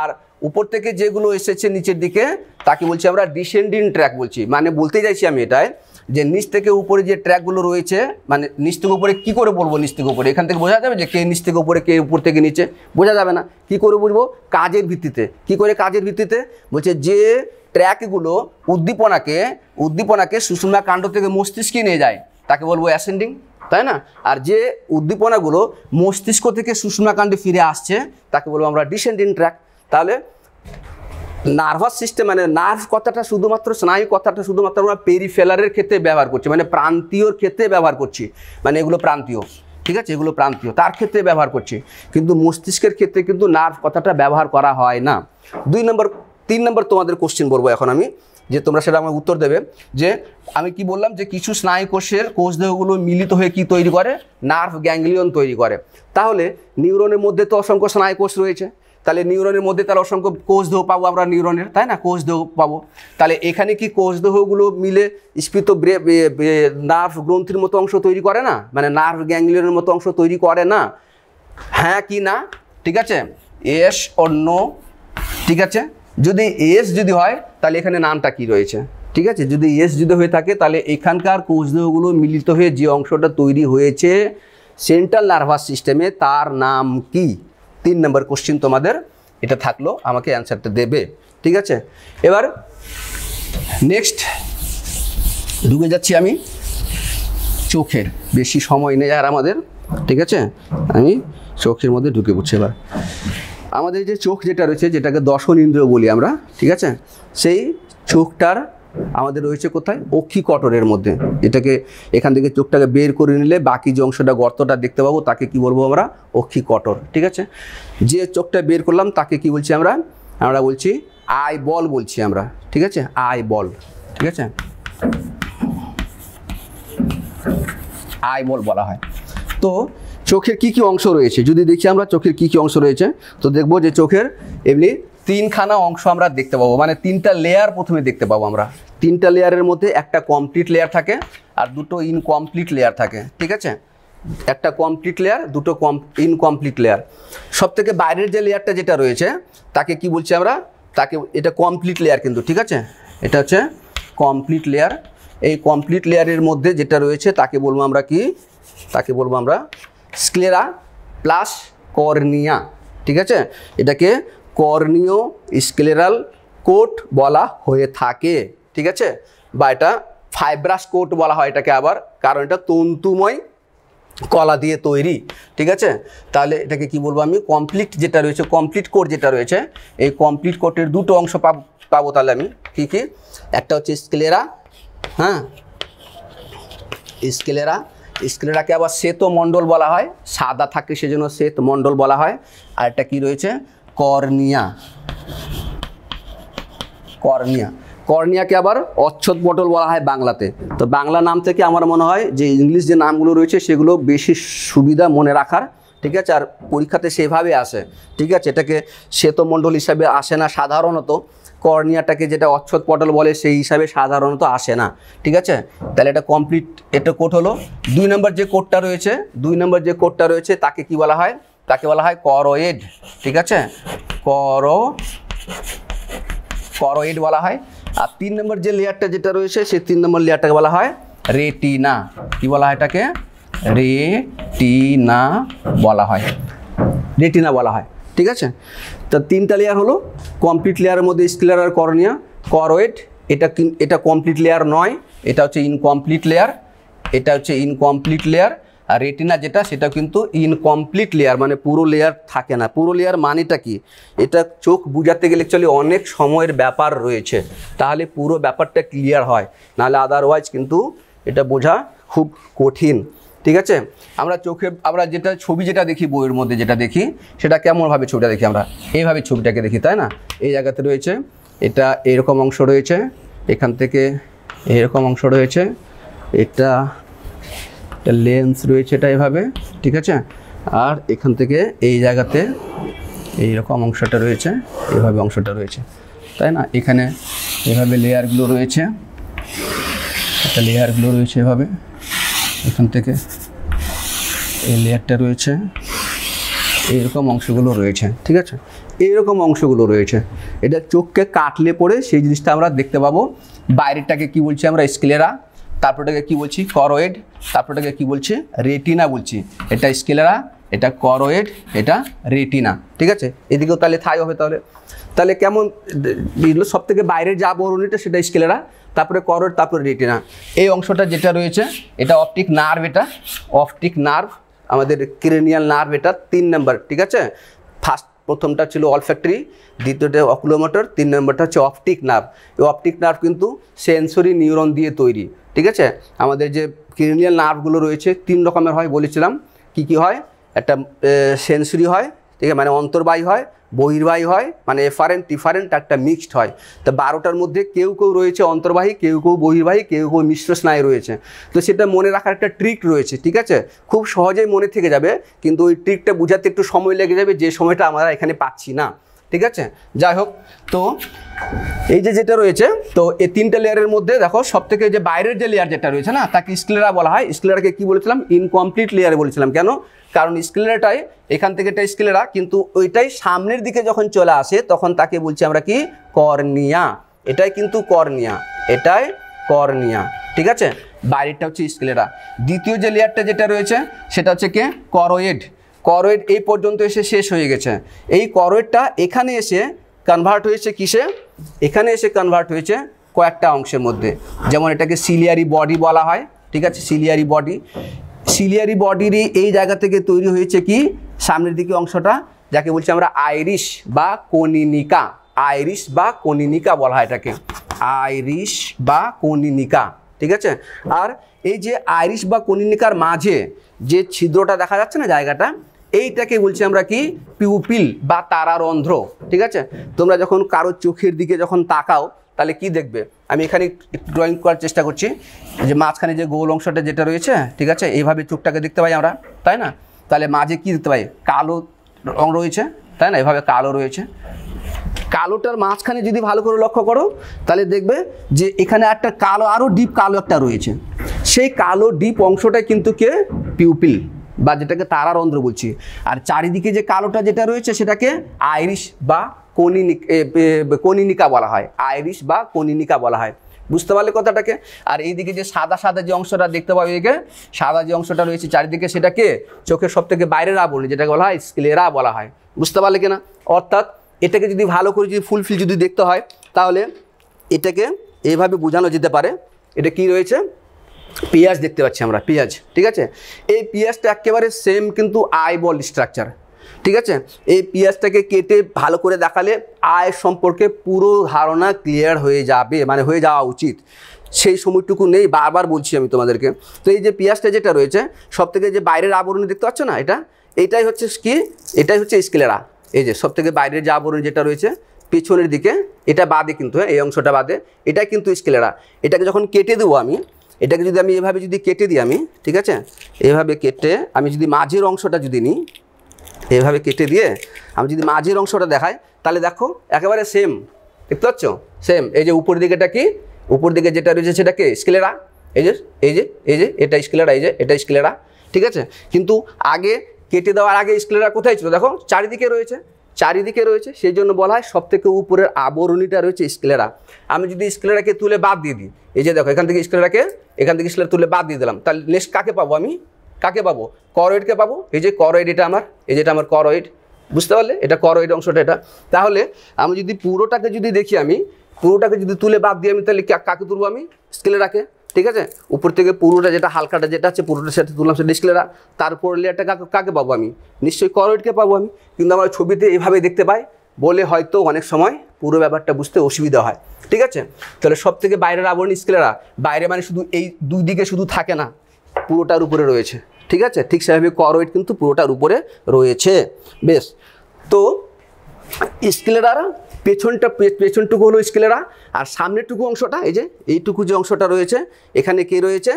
আর উপর থেকে যেগুলো এসেছে নিচের দিকে তাকে বলছি আমরা ডিসেন্ডিং ট্র্যাক বলছি মানে বলতে চাইছি আমি এটায় যে নিচ থেকে উপরে যে ট্র্যাকগুলো রয়েছে মানে নিচ থেকে উপরে কী করে বলবো নিচ থেকে উপরে এখান থেকে বোঝা যাবে যে কে নিচ থেকে উপরে কে উপর থেকে নিচে বোঝা যাবে না কি করে বলবো কাজের ভিত্তিতে কি করে কাজের ভিত্তিতে বলছে যে ট্র্যাকগুলো উদ্দীপনাকে উদ্দীপনাকে সুষমা কাণ্ড থেকে মস্তিষ্কে নিয়ে যায় তাকে বলবো অ্যাসেন্ডিং তাই না আর যে উদ্দীপনাগুলো মস্তিষ্ক থেকে সুষমা কাণ্ডে ফিরে আসছে তাকে বলবো আমরা ডিসেন্ডিং ট্র্যাক তাহলে নার্ভাস সিস্টেম মানে নার্ভ কথাটা শুধুমাত্র স্নায়ু কথাটা শুধুমাত্র আমরা পেরিফেলারের ক্ষেত্রে ব্যবহার করছি মানে প্রান্তীয়র ক্ষেত্রে ব্যবহার করছি মানে এগুলো প্রান্তীয় ঠিক আছে এগুলো প্রান্তীয় তার ক্ষেত্রে ব্যবহার করছি কিন্তু মস্তিষ্কের ক্ষেত্রে কিন্তু নার্ভ কথাটা ব্যবহার করা হয় না দুই নম্বর তিন নম্বর তোমাদের কোশ্চেন বলবো এখন আমি যে তোমরা সেটা আমাকে উত্তর দেবে যে আমি কি বললাম যে কিছু স্নায়ু কোষ কোষদেহগুলো মিলিত হয়ে কি তৈরি করে নার্ভ গ্যাংলিয়ন তৈরি করে তাহলে নিউরনের মধ্যে তো অসংখ্য স্নায়ু কোষ রয়েছে তাহলে নিউরনের মধ্যে তাহলে অসংখ্য কোষদেহ পাবো আমরা নিউরনের তাই না কোষদেহ পাবো তাহলে এখানে কি কোষদেহগুলো মিলে স্পৃত নার্ভ গ্রন্থির মতো অংশ তৈরি করে না মানে নার্ভ গ্যাংলিয়নের মতো অংশ তৈরি করে না হ্যাঁ কি না ঠিক আছে এস অন্য ঠিক আছে যদি এস যদি হয় তাহলে এখানে নামটা কি রয়েছে ঠিক আছে যদি এস যদি হয়ে থাকে তাহলে এখানকার কোষদেহগুলো মিলিত হয়ে যে অংশটা তৈরি হয়েছে সেন্ট্রাল নার্ভাস সিস্টেমে তার নাম কি তিন নম্বর কোশ্চিন তোমাদের এটা থাকলো আমাকে অ্যান্সারটা দেবে ঠিক আছে এবার নেক্সট ঢুকে যাচ্ছি আমি চোখের বেশি সময় নেই আর আমাদের ঠিক আছে আমি চোখের মধ্যে ঢুকে পড়ছি এবার আমাদের যে চোখ যেটা রয়েছে যেটাকে দর্শন ইন্দ্রিয় বলি আমরা ঠিক আছে সেই চোখটার আমাদের রয়েছে কোথায় অক্ষিকটরের মধ্যে এটাকে এখান থেকে চোখটাকে বের করে নিলে বাকি যে অংশটা গর্তটা দেখতে পাবো তাকে কি বলবো আমরা অক্ষিকটর ঠিক আছে যে চোখটা বের করলাম তাকে কি বলছি আমরা আমরা বলছি আই বল বলছি আমরা ঠিক আছে আই বল ঠিক আছে আই বল বলা হয় তো চোখের কি কি অংশ রয়েছে যদি দেখি আমরা চোখের কি কি অংশ রয়েছে তো দেখবো যে চোখের এমনি তিনখানা অংশ আমরা দেখতে পাবো মানে তিনটা লেয়ার প্রথমে দেখতে পাবো আমরা তিনটা লেয়ারের মধ্যে একটা কমপ্লিট লেয়ার থাকে আর দুটো ইনকমপ্লিট লেয়ার থাকে ঠিক আছে একটা কমপ্লিট লেয়ার দুটো কম ইনকমপ্লিট লেয়ার সব থেকে বাইরের যে লেয়ারটা যেটা রয়েছে তাকে কি বলছি আমরা তাকে এটা কমপ্লিট লেয়ার কিন্তু ঠিক আছে এটা হচ্ছে কমপ্লিট লেয়ার এই কমপ্লিট লেয়ারের মধ্যে যেটা রয়েছে তাকে বলবো আমরা কি তাকে বলবো আমরা স্ক্লেরা প্লাস কর্নিয়া ঠিক আছে এটাকে কর্নীয় স্কেলেরাল কোট বলা হয়ে থাকে ঠিক আছে বা এটা ফাইব্রাস কোট বলা হয় এটাকে আবার কারণ এটা তন্তুময় কলা দিয়ে তৈরি ঠিক আছে তাহলে এটাকে কি বলবো আমি কমপ্লিট যেটা রয়েছে কমপ্লিট কোট যেটা রয়েছে এই কমপ্লিট কোটের দুটো অংশ পাব পাবো তাহলে আমি কী কী একটা হচ্ছে স্কেলেরা হ্যাঁ স্কেলেরা স্কেলেরাকে আবার শ্বেত মণ্ডল বলা হয় সাদা থাকে সেজন্য শ্বেত মণ্ডল বলা হয় আর একটা কী রয়েছে কর্নিয়া কর্নিয়া কর্নিয়াকে আবার অচ্ছদ পটল বলা হয় বাংলাতে তো বাংলা নাম থেকে আমার মনে হয় যে ইংলিশ যে নামগুলো রয়েছে সেগুলো বেশি সুবিধা মনে রাখার ঠিক আছে আর পরীক্ষাতে সেভাবে আসে ঠিক আছে এটাকে শ্বেতমণ্ডল হিসাবে আসে না সাধারণত কর্নিয়াটাকে যেটা অচ্ছদ পটল বলে সেই হিসাবে সাধারণত আসে না ঠিক আছে তাহলে এটা কমপ্লিট এটা কোট হলো দুই নম্বর যে কোটটা রয়েছে দুই নম্বর যে কোটটা রয়েছে তাকে কি বলা হয় তাকে বলা হয় করোয়েড ঠিক আছে করো করোয়েড বলা হয় আর তিন নম্বর যে লেয়ারটা যেটা রয়েছে সেই তিন নম্বর লেয়ারটাকে বলা হয় রেটিনা কি বলা হয় এটাকে রেটিনা বলা হয় রেটিনা বলা হয় ঠিক আছে তো তিনটা লেয়ার হলো কমপ্লিট লেয়ারের মধ্যে স্কিলার আর করনিয়া করোয়েড এটা এটা কমপ্লিট লেয়ার নয় এটা হচ্ছে ইনকমপ্লিট লেয়ার এটা হচ্ছে ইনকমপ্লিট লেয়ার আর রেটিনা যেটা সেটা কিন্তু ইনকমপ্লিট লেয়ার মানে পুরো লেয়ার থাকে না পুরো লেয়ার মানেটা কি এটা চোখ বুঝাতে গেলে চলে অনেক সময়ের ব্যাপার রয়েছে তাহলে পুরো ব্যাপারটা ক্লিয়ার হয় নাহলে আদারওয়াইজ কিন্তু এটা বোঝা খুব কঠিন ঠিক আছে আমরা চোখে আমরা যেটা ছবি যেটা দেখি বইয়ের মধ্যে যেটা দেখি সেটা কেমনভাবে ছবিটা দেখি আমরা এইভাবে ছবিটাকে দেখি তাই না এই জায়গাতে রয়েছে এটা এরকম অংশ রয়েছে এখান থেকে এরকম অংশ রয়েছে এটা একটা লেন্স রয়েছে এটা এভাবে ঠিক আছে আর এখান থেকে এই জায়গাতে এই রকম অংশটা রয়েছে এভাবে অংশটা রয়েছে তাই না এখানে এভাবে লেয়ারগুলো রয়েছে একটা লেয়ারগুলো রয়েছে এভাবে এখান থেকে এই লেয়ারটা রয়েছে এইরকম অংশগুলো রয়েছে ঠিক আছে এইরকম অংশগুলো রয়েছে এটা চোখকে কাটলে পরে সেই জিনিসটা আমরা দেখতে পাবো বাইরেরটাকে কি বলছি আমরা স্কেলেরা তারপরটাকে কি বলছি করোয়েড তারপরটাকে কি কী বলছে রেটিনা বলছি এটা স্কেলেরা এটা করোয়েড এটা রেটিনা ঠিক আছে এদিকেও তাহলে থাই হবে তাহলে তাহলে কেমন সব থেকে বাইরের যা বরণীটা সেটা স্কেলারা তারপরে করোয়েড তারপরে রেটিনা এই অংশটা যেটা রয়েছে এটা অপটিক নার্ভ এটা অপটিক নার্ভ আমাদের ক্রেনিয়াল নার্ভ এটা তিন নাম্বার ঠিক আছে ফার্স্ট প্রথমটা ছিল অলফ্যাক্টরি দ্বিতীয়টা অকুলোমোটর তিন নম্বরটা হচ্ছে অপটিক নার্ভ এই অপটিক নার্ভ কিন্তু সেন্সরি নিউরন দিয়ে তৈরি ঠিক আছে আমাদের যে ক্রিনিয়াল নার্ভগুলো রয়েছে তিন রকমের হয় বলেছিলাম কি কি হয় একটা সেন্সরি হয় ঠিক আছে মানে অন্তর্বায়ী হয় বহির্বাহী হয় মানে এফারেন্ট ডিফারেন্ট একটা মিক্সড হয় তো বারোটার মধ্যে কেউ কেউ রয়েছে অন্তর্বাহী কেউ কেউ বহির্বাহী কেউ কেউ মিশ্র স্নায়ু রয়েছে তো সেটা মনে রাখার একটা ট্রিক রয়েছে ঠিক আছে খুব সহজেই মনে থেকে যাবে কিন্তু ওই ট্রিকটা বোঝাতে একটু সময় লেগে যাবে যে সময়টা আমরা এখানে পাচ্ছি না ঠিক আছে যাই হোক তো এই যে যেটা রয়েছে তো এই তিনটে লেয়ারের মধ্যে দেখো সব থেকে যে বাইরের যে লেয়ার যেটা রয়েছে না তাকে স্কেলেরা বলা হয় স্কেলেরাকে কি বলেছিলাম ইনকমপ্লিট লেয়ারে বলেছিলাম কেন কারণ স্কেলেরাটাই এখান থেকে এটা স্কেলেরা কিন্তু ওইটাই সামনের দিকে যখন চলে আসে তখন তাকে বলছি আমরা কি কর্নিয়া এটাই কিন্তু কর্নিয়া এটাই কর্নিয়া ঠিক আছে বাইরেরটা হচ্ছে স্কেলেরা দ্বিতীয় যে লেয়ারটা যেটা রয়েছে সেটা হচ্ছে কে করোয়েড করয়েড এই পর্যন্ত এসে শেষ হয়ে গেছে এই করয়েডটা এখানে এসে কনভার্ট হয়েছে কিসে এখানে এসে কনভার্ট হয়েছে কয়েকটা অংশের মধ্যে যেমন এটাকে সিলিয়ারি বডি বলা হয় ঠিক আছে সিলিয়ারি বডি সিলিয়ারি বডিরই এই জায়গা থেকে তৈরি হয়েছে কি সামনের দিকে অংশটা যাকে বলছি আমরা আইরিশ বা কনিনিকা আইরিশ বা কনিনিকা বলা হয় এটাকে আইরিশ বা কনিনিকা ঠিক আছে আর এই যে আইরিশ বা কনিনিকার মাঝে যে ছিদ্রটা দেখা যাচ্ছে না জায়গাটা এইটাকে বলছি আমরা কি পিউপিল বা তারার অন্ধ্র ঠিক আছে তোমরা যখন কারো চোখের দিকে যখন তাকাও তাহলে কি দেখবে আমি এখানে ড্রয়িং করার চেষ্টা করছি যে মাঝখানে যে গোল অংশটা যেটা রয়েছে ঠিক আছে এইভাবে চোখটাকে দেখতে পাই আমরা তাই না তাহলে মাঝে কি দেখতে পাই কালো রং রয়েছে তাই না এভাবে কালো রয়েছে কালোটার মাঝখানে যদি ভালো করে লক্ষ্য করো তাহলে দেখবে যে এখানে একটা কালো আরও ডিপ কালো একটা রয়েছে সেই কালো ডিপ অংশটা কিন্তু কে পিউপিল বা যেটাকে তারার অন্ধ্র বলছি আর চারিদিকে যে কালোটা যেটা রয়েছে সেটাকে আইরিশ বা কনিনিক কনিনিকা বলা হয় আইরিশ বা কনিনিকা বলা হয় বুঝতে পারলে কথাটাকে আর এইদিকে যে সাদা সাদা যে অংশটা দেখতে পাবে একে সাদা যে অংশটা রয়েছে চারিদিকে সেটাকে চোখের সব থেকে বাইরের আবরণী যেটাকে বলা হয় স্কেলেরা বলা হয় বুঝতে পারলে কিনা অর্থাৎ এটাকে যদি ভালো করে যদি ফুলফিল যদি দেখতে হয় তাহলে এটাকে এইভাবে বোঝানো যেতে পারে এটা কি রয়েছে পেঁয়াজ দেখতে পাচ্ছি আমরা পেঁয়াজ ঠিক আছে এই পেঁয়াজটা একেবারে সেম কিন্তু আই বল স্ট্রাকচার ঠিক আছে এই পেঁয়াজটাকে কেটে ভালো করে দেখালে আয় সম্পর্কে পুরো ধারণা ক্লিয়ার হয়ে যাবে মানে হয়ে যাওয়া উচিত সেই সময়টুকু নেই বারবার বলছি আমি তোমাদেরকে তো এই যে পেঁয়াজটা যেটা রয়েছে সব থেকে যে বাইরের আবরণী দেখতে পাচ্ছ না এটা এটাই হচ্ছে কি এটাই হচ্ছে স্কেলেরা এই যে সব থেকে বাইরের যে আবরণী যেটা রয়েছে পেছনের দিকে এটা বাদে কিন্তু হ্যাঁ এই অংশটা বাদে এটা কিন্তু স্কেলেরা এটাকে যখন কেটে দেবো আমি এটাকে যদি আমি এভাবে যদি কেটে দিই আমি ঠিক আছে এভাবে কেটে আমি যদি মাঝের অংশটা যদি নিই এভাবে কেটে দিয়ে আমি যদি মাঝের অংশটা দেখাই তাহলে দেখো একেবারে সেম দেখতে পাচ্ছ সেম এই যে উপর দিকেটা কি উপর দিকে যেটা রয়েছে সেটাকে স্কেলেরা এই যে এই যে এই যে এটা স্কেলেরা এই যে এটা স্কেলেরা ঠিক আছে কিন্তু আগে কেটে দেওয়ার আগে স্কেলেরা কোথায় ছিল দেখো চারিদিকে রয়েছে চারিদিকে রয়েছে সেই জন্য বলা হয় সব থেকে উপরের আবরণীটা রয়েছে স্কেলেরা আমি যদি স্কেলেরাকে তুলে বাদ দিয়ে দিই এই যে দেখো এখান থেকে স্কেলেরাকে এখান থেকে স্কেলের তুলে বাদ দিয়ে দিলাম তাহলে নেক্সট কাকে পাবো আমি কাকে পাবো করয়েডকে পাবো এই যে করয়েড এটা আমার এই যেটা আমার করয়েড বুঝতে পারলে এটা করয়েড অংশটা এটা তাহলে আমি যদি পুরোটাকে যদি দেখি আমি পুরোটাকে যদি তুলে বাদ দিই আমি তাহলে কাকে তুলবো আমি স্কেলেরাকে ঠিক আছে উপর থেকে পুরোটা যেটা হালকাটা যেটা আছে পুরোটা সেটা তুললাম সে ডিসপ্লেটা তারপর লেয়ারটা কাকে কাকে পাবো আমি নিশ্চয়ই করোয়েডকে পাবো আমি কিন্তু আমার ছবিতে এভাবে দেখতে পাই বলে হয়তো অনেক সময় পুরো ব্যাপারটা বুঝতে অসুবিধা হয় ঠিক আছে তাহলে সব থেকে বাইরের আবরণ স্কেলেরা বাইরে মানে শুধু এই দুই দিকে শুধু থাকে না পুরোটার উপরে রয়েছে ঠিক আছে ঠিক সেভাবে করোয়েড কিন্তু পুরোটার উপরে রয়েছে বেশ তো স্কেলেরারা পেছনটা পেছনটুকু হলো স্কেলেরা আর সামনেটুকু অংশটা এই যে এইটুকু যে অংশটা রয়েছে এখানে কে রয়েছে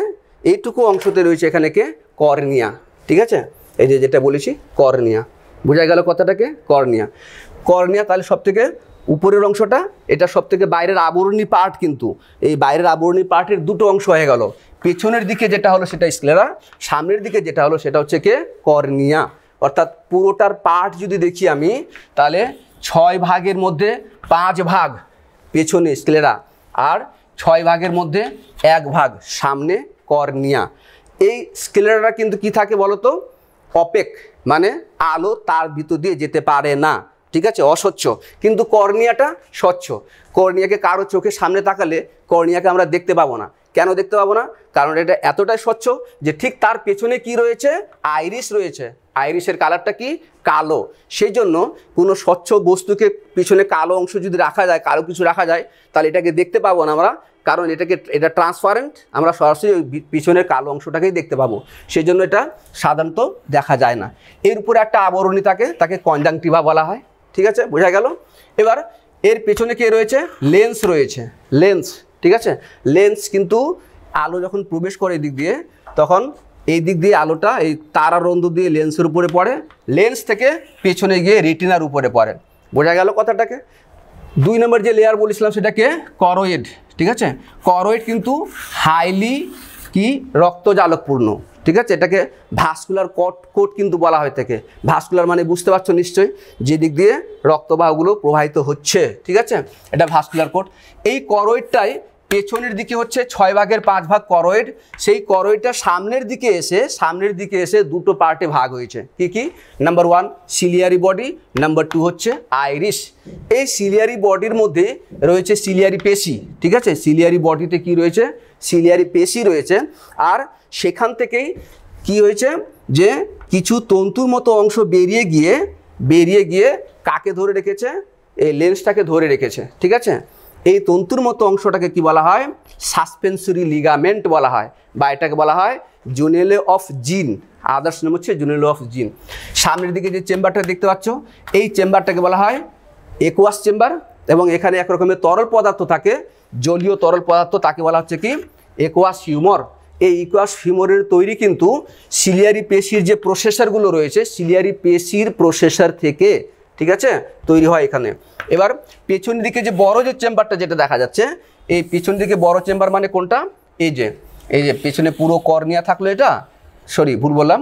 এইটুকু অংশতে রয়েছে এখানে কে কর্নিয়া ঠিক আছে এই যে যেটা বলেছি কর্নিয়া বোঝা গেল কথাটাকে কর্নিয়া কর্নিয়া তাহলে সবথেকে উপরের অংশটা এটা সবথেকে বাইরের আবরণী পার্ট কিন্তু এই বাইরের আবরণী পার্টের দুটো অংশ হয়ে গেল পেছনের দিকে যেটা হলো সেটা স্কেলেরা সামনের দিকে যেটা হলো সেটা হচ্ছে কে কর্নিয়া অর্থাৎ পুরোটার পার্ট যদি দেখি আমি তাহলে ছয় ভাগের মধ্যে পাঁচ ভাগ পেছনে স্কেলেরা আর ছয় ভাগের মধ্যে এক ভাগ সামনে কর্নিয়া এই স্কেলেরাটা কিন্তু কি থাকে বলতো অপেক মানে আলো তার ভিতর দিয়ে যেতে পারে না ঠিক আছে অস্বচ্ছ কিন্তু কর্নিয়াটা স্বচ্ছ কর্নিয়াকে কারো চোখের সামনে তাকালে কর্নিয়াকে আমরা দেখতে পাবো না কেন দেখতে পাবো না কারণ এটা এতটাই স্বচ্ছ যে ঠিক তার পেছনে কি রয়েছে আইরিশ রয়েছে আইরিশের কালারটা কি কালো সেই জন্য কোনো স্বচ্ছ বস্তুকে পিছনে কালো অংশ যদি রাখা যায় কালো কিছু রাখা যায় তাহলে এটাকে দেখতে পাবো না আমরা কারণ এটাকে এটা ট্রান্সপারেন্ট আমরা সরাসরি পিছনের কালো অংশটাকেই দেখতে পাবো সেই জন্য এটা সাধারণত দেখা যায় না এর উপরে একটা আবরণী থাকে তাকে কনজাংটিভা বলা হয় ঠিক আছে বোঝা গেল এবার এর পেছনে কে রয়েছে লেন্স রয়েছে লেন্স ঠিক আছে লেন্স কিন্তু আলো যখন প্রবেশ করে এদিক দিয়ে তখন এই দিক দিয়ে আলোটা এই তারা রন্ধু দিয়ে লেন্সের উপরে পড়ে লেন্স থেকে পেছনে গিয়ে রেটিনার উপরে পড়ে বোঝা গেল কথাটাকে দুই নম্বর যে লেয়ার বলেছিলাম সেটাকে করোয়েড ঠিক আছে করোয়েড কিন্তু হাইলি কি রক্তজালকপূর্ণ ঠিক আছে এটাকে ভাস্কুলার কোট কোট কিন্তু বলা হয়ে থাকে ভাস্কুলার মানে বুঝতে পারছো নিশ্চয়ই যে দিক দিয়ে রক্তবাহগুলো প্রবাহিত হচ্ছে ঠিক আছে এটা ভাস্কুলার কোট এই করোয়েডটাই পেছনের দিকে হচ্ছে ছয় ভাগের পাঁচ ভাগ করয়েড সেই করয়েডটা সামনের দিকে এসে সামনের দিকে এসে দুটো পার্টে ভাগ হয়েছে কি কি number one ciliary body number two হচ্ছে আইরিশ এই সিলিয়ারি বডির মধ্যে রয়েছে সিলিয়ারি পেশি ঠিক আছে সিলিয়ারি বডিতে কি রয়েছে সিলিয়ারি পেশি রয়েছে আর সেখান থেকেই কি হয়েছে যে কিছু তন্তুর মতো অংশ বেরিয়ে গিয়ে বেরিয়ে গিয়ে কাকে ধরে রেখেছে এই লেন্সটাকে ধরে রেখেছে ঠিক আছে এই তন্তুর মতো অংশটাকে কি বলা হয় সাসপেন্সরি লিগামেন্ট বলা হয় বা এটাকে বলা হয় জুনেলে অফ জিন আদার্স নাম হচ্ছে জুনেলো অফ জিন সামনের দিকে যে চেম্বারটা দেখতে পাচ্ছ এই চেম্বারটাকে বলা হয় একুয়াস চেম্বার এবং এখানে এক রকমের তরল পদার্থ থাকে জলীয় তরল পদার্থ তাকে বলা হচ্ছে কি একুয়াস হিউমর এই ইকোয়াস হিউমরের তৈরি কিন্তু সিলিয়ারি পেশির যে প্রসেসারগুলো রয়েছে সিলিয়ারি পেশির প্রসেসার থেকে ঠিক আছে তৈরি হয় এখানে এবার পেছন দিকে যে বড় যে চেম্বারটা যেটা দেখা যাচ্ছে এই পেছন দিকে বড় চেম্বার মানে কোনটা এই যে এই যে পেছনে পুরো কর্নিয়া থাকলো এটা সরি ভুল বললাম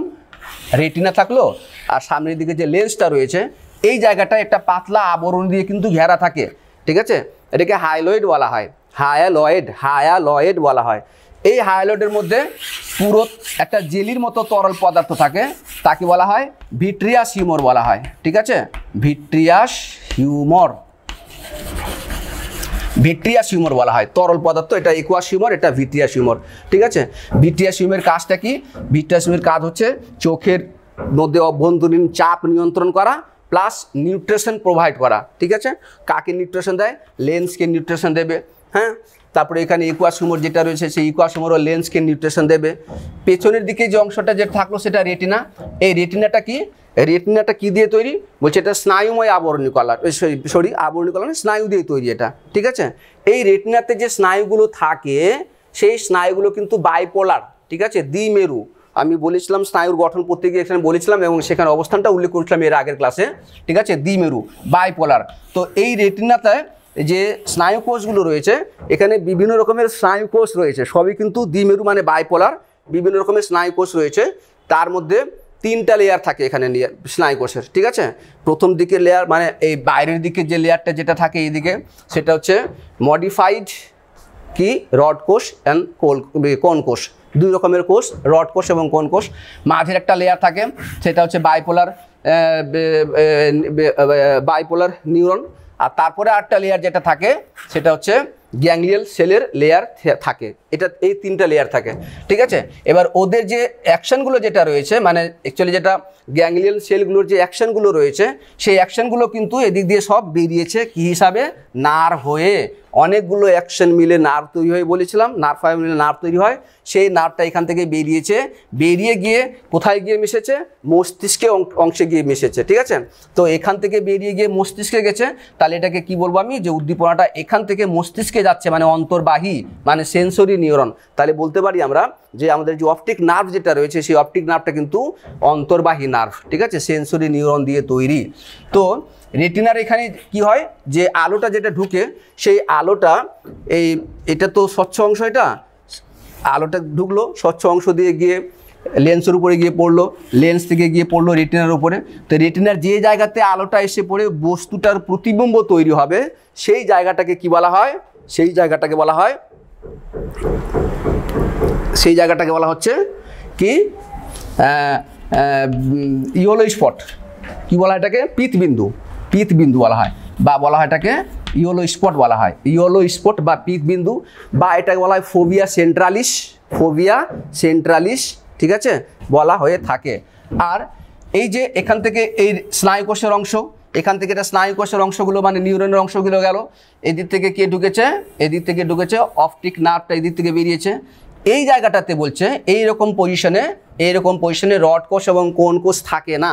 রেটিনা থাকলো আর সামনের দিকে যে লেন্সটা রয়েছে এই জায়গাটা একটা পাতলা আবরণ দিয়ে কিন্তু ঘেরা থাকে ঠিক আছে এটাকে হাইলয়েড বলা হয় হায়ালয়েড হায়ালয়েড বলা হয় এই হায়ালোডের মধ্যে পুরো একটা জেলির মতো তরল পদার্থ থাকে তাকে বলা হয় ভিট্রিয়াস হিউমর বলা হয় ঠিক আছে ভিট্রিয়াস হিউমর ভিট্রিয়াস হিউমর বলা হয় তরল পদার্থ এটা ইকুয়াস হিউমর এটা ভিট্রিয়াস হিউমর ঠিক আছে ভিট্রিয়াস হিউমের কাজটা কি ভিট্রিয়াস হিউমের কাজ হচ্ছে চোখের মধ্যে অভ্যন্তরীণ চাপ নিয়ন্ত্রণ করা প্লাস নিউট্রিশন প্রোভাইড করা ঠিক আছে কাকে নিউট্রিশন দেয় লেন্সকে নিউট্রিশন দেবে হ্যাঁ তারপরে এখানে সুমোর যেটা রয়েছে সেই সুমোর লেন্সকে নিউট্রেশন দেবে পেছনের দিকে যে অংশটা যে থাকলো সেটা রেটিনা এই রেটিনাটা কি রেটিনাটা কি দিয়ে তৈরি বলছে এটা স্নায়ুময় আবরণী কলা সরি আবরণী কলা মানে স্নায়ু দিয়ে তৈরি এটা ঠিক আছে এই রেটিনাতে যে স্নায়ুগুলো থাকে সেই স্নায়ুগুলো কিন্তু বাইপোলার ঠিক আছে দ্বিমেরু আমি বলেছিলাম স্নায়ুর গঠন করতে গিয়ে এখানে বলেছিলাম এবং সেখানে অবস্থানটা উল্লেখ করেছিলাম এর আগের ক্লাসে ঠিক আছে দ্বিমেরু বাইপোলার তো এই রেটিনাতে যে স্নায়ুকোষগুলো রয়েছে এখানে বিভিন্ন রকমের স্নায়ুকোষ রয়েছে সবই কিন্তু দ্বিমেরু মানে বাইপোলার বিভিন্ন রকমের স্নায়ুকোষ রয়েছে তার মধ্যে তিনটা লেয়ার থাকে এখানে স্নায়ুকোষের ঠিক আছে প্রথম দিকের লেয়ার মানে এই বাইরের দিকে যে লেয়ারটা যেটা থাকে এইদিকে সেটা হচ্ছে মডিফাইড কি রড কোষ অ্যান্ড কোল কোন কোষ দুই রকমের কোষ রড কোষ এবং কোন কোষ মাঝের একটা লেয়ার থাকে সেটা হচ্ছে বাইপোলার বাইপোলার নিউরন আর তারপরে আটটা লেয়ার যেটা থাকে সেটা হচ্ছে গ্যাংলিয়াল সেলের লেয়ার থাকে এটা এই তিনটা লেয়ার থাকে ঠিক আছে এবার ওদের যে অ্যাকশানগুলো যেটা রয়েছে মানে অ্যাকচুয়ালি যেটা গ্যাংলিয়াল সেলগুলোর যে অ্যাকশানগুলো রয়েছে সেই অ্যাকশানগুলো কিন্তু এদিক দিয়ে সব বেরিয়েছে কি হিসাবে নার হয়ে অনেকগুলো অ্যাকশন মিলে নার্ভ তৈরি হয় বলেছিলাম নার্ভ ফাইভ মিলে নার্ভ তৈরি হয় সেই নার্ভটা এখান থেকে বেরিয়েছে বেরিয়ে গিয়ে কোথায় গিয়ে মিশেছে মস্তিষ্কে অংশে গিয়ে মিশেছে ঠিক আছে তো এখান থেকে বেরিয়ে গিয়ে মস্তিষ্কে গেছে তাহলে এটাকে কি বলবো আমি যে উদ্দীপনাটা এখান থেকে মস্তিষ্কে যাচ্ছে মানে অন্তর্বাহী মানে সেন্সরি নিউরন তাহলে বলতে পারি আমরা যে আমাদের যে অপটিক নার্ভ যেটা রয়েছে সেই অপটিক নার্ভটা কিন্তু অন্তর্বাহী নার্ভ ঠিক আছে সেন্সরি নিউরন দিয়ে তৈরি তো রেটিনার এখানে কি হয় যে আলোটা যেটা ঢুকে সেই আলোটা এই এটা তো স্বচ্ছ অংশ এটা আলোটা ঢুকলো স্বচ্ছ অংশ দিয়ে গিয়ে লেন্সের উপরে গিয়ে পড়লো লেন্স থেকে গিয়ে পড়লো রেটিনার উপরে তো রেটিনার যে জায়গাতে আলোটা এসে পড়ে বস্তুটার প্রতিবিম্ব তৈরি হবে সেই জায়গাটাকে কি বলা হয় সেই জায়গাটাকে বলা হয় সেই জায়গাটাকে বলা হচ্ছে কি ইয়েলো স্পট কি বলা এটাকে পিতবিন্দু পিত বিন্দু বলা হয় বা বলা হয় এটাকে ইয়োলো স্পট বলা হয় ইয়োলো স্পট বা পিত বিন্দু বা এটাকে বলা হয় ফোবিয়া সেন্ট্রালিস ফোবিয়া সেন্ট্রালিস ঠিক আছে বলা হয়ে থাকে আর এই যে এখান থেকে এই স্নায়ুকোষের অংশ এখান থেকে এটা স্নায়ুকোষের অংশগুলো মানে নিউরনের অংশগুলো গেল এদিক থেকে কে ঢুকেছে এদিক থেকে ঢুকেছে অপটিক নার্ভটা এদিক থেকে বেরিয়েছে এই জায়গাটাতে বলছে এই রকম পজিশনে এইরকম পজিশনে রড কোষ এবং কোন কোষ থাকে না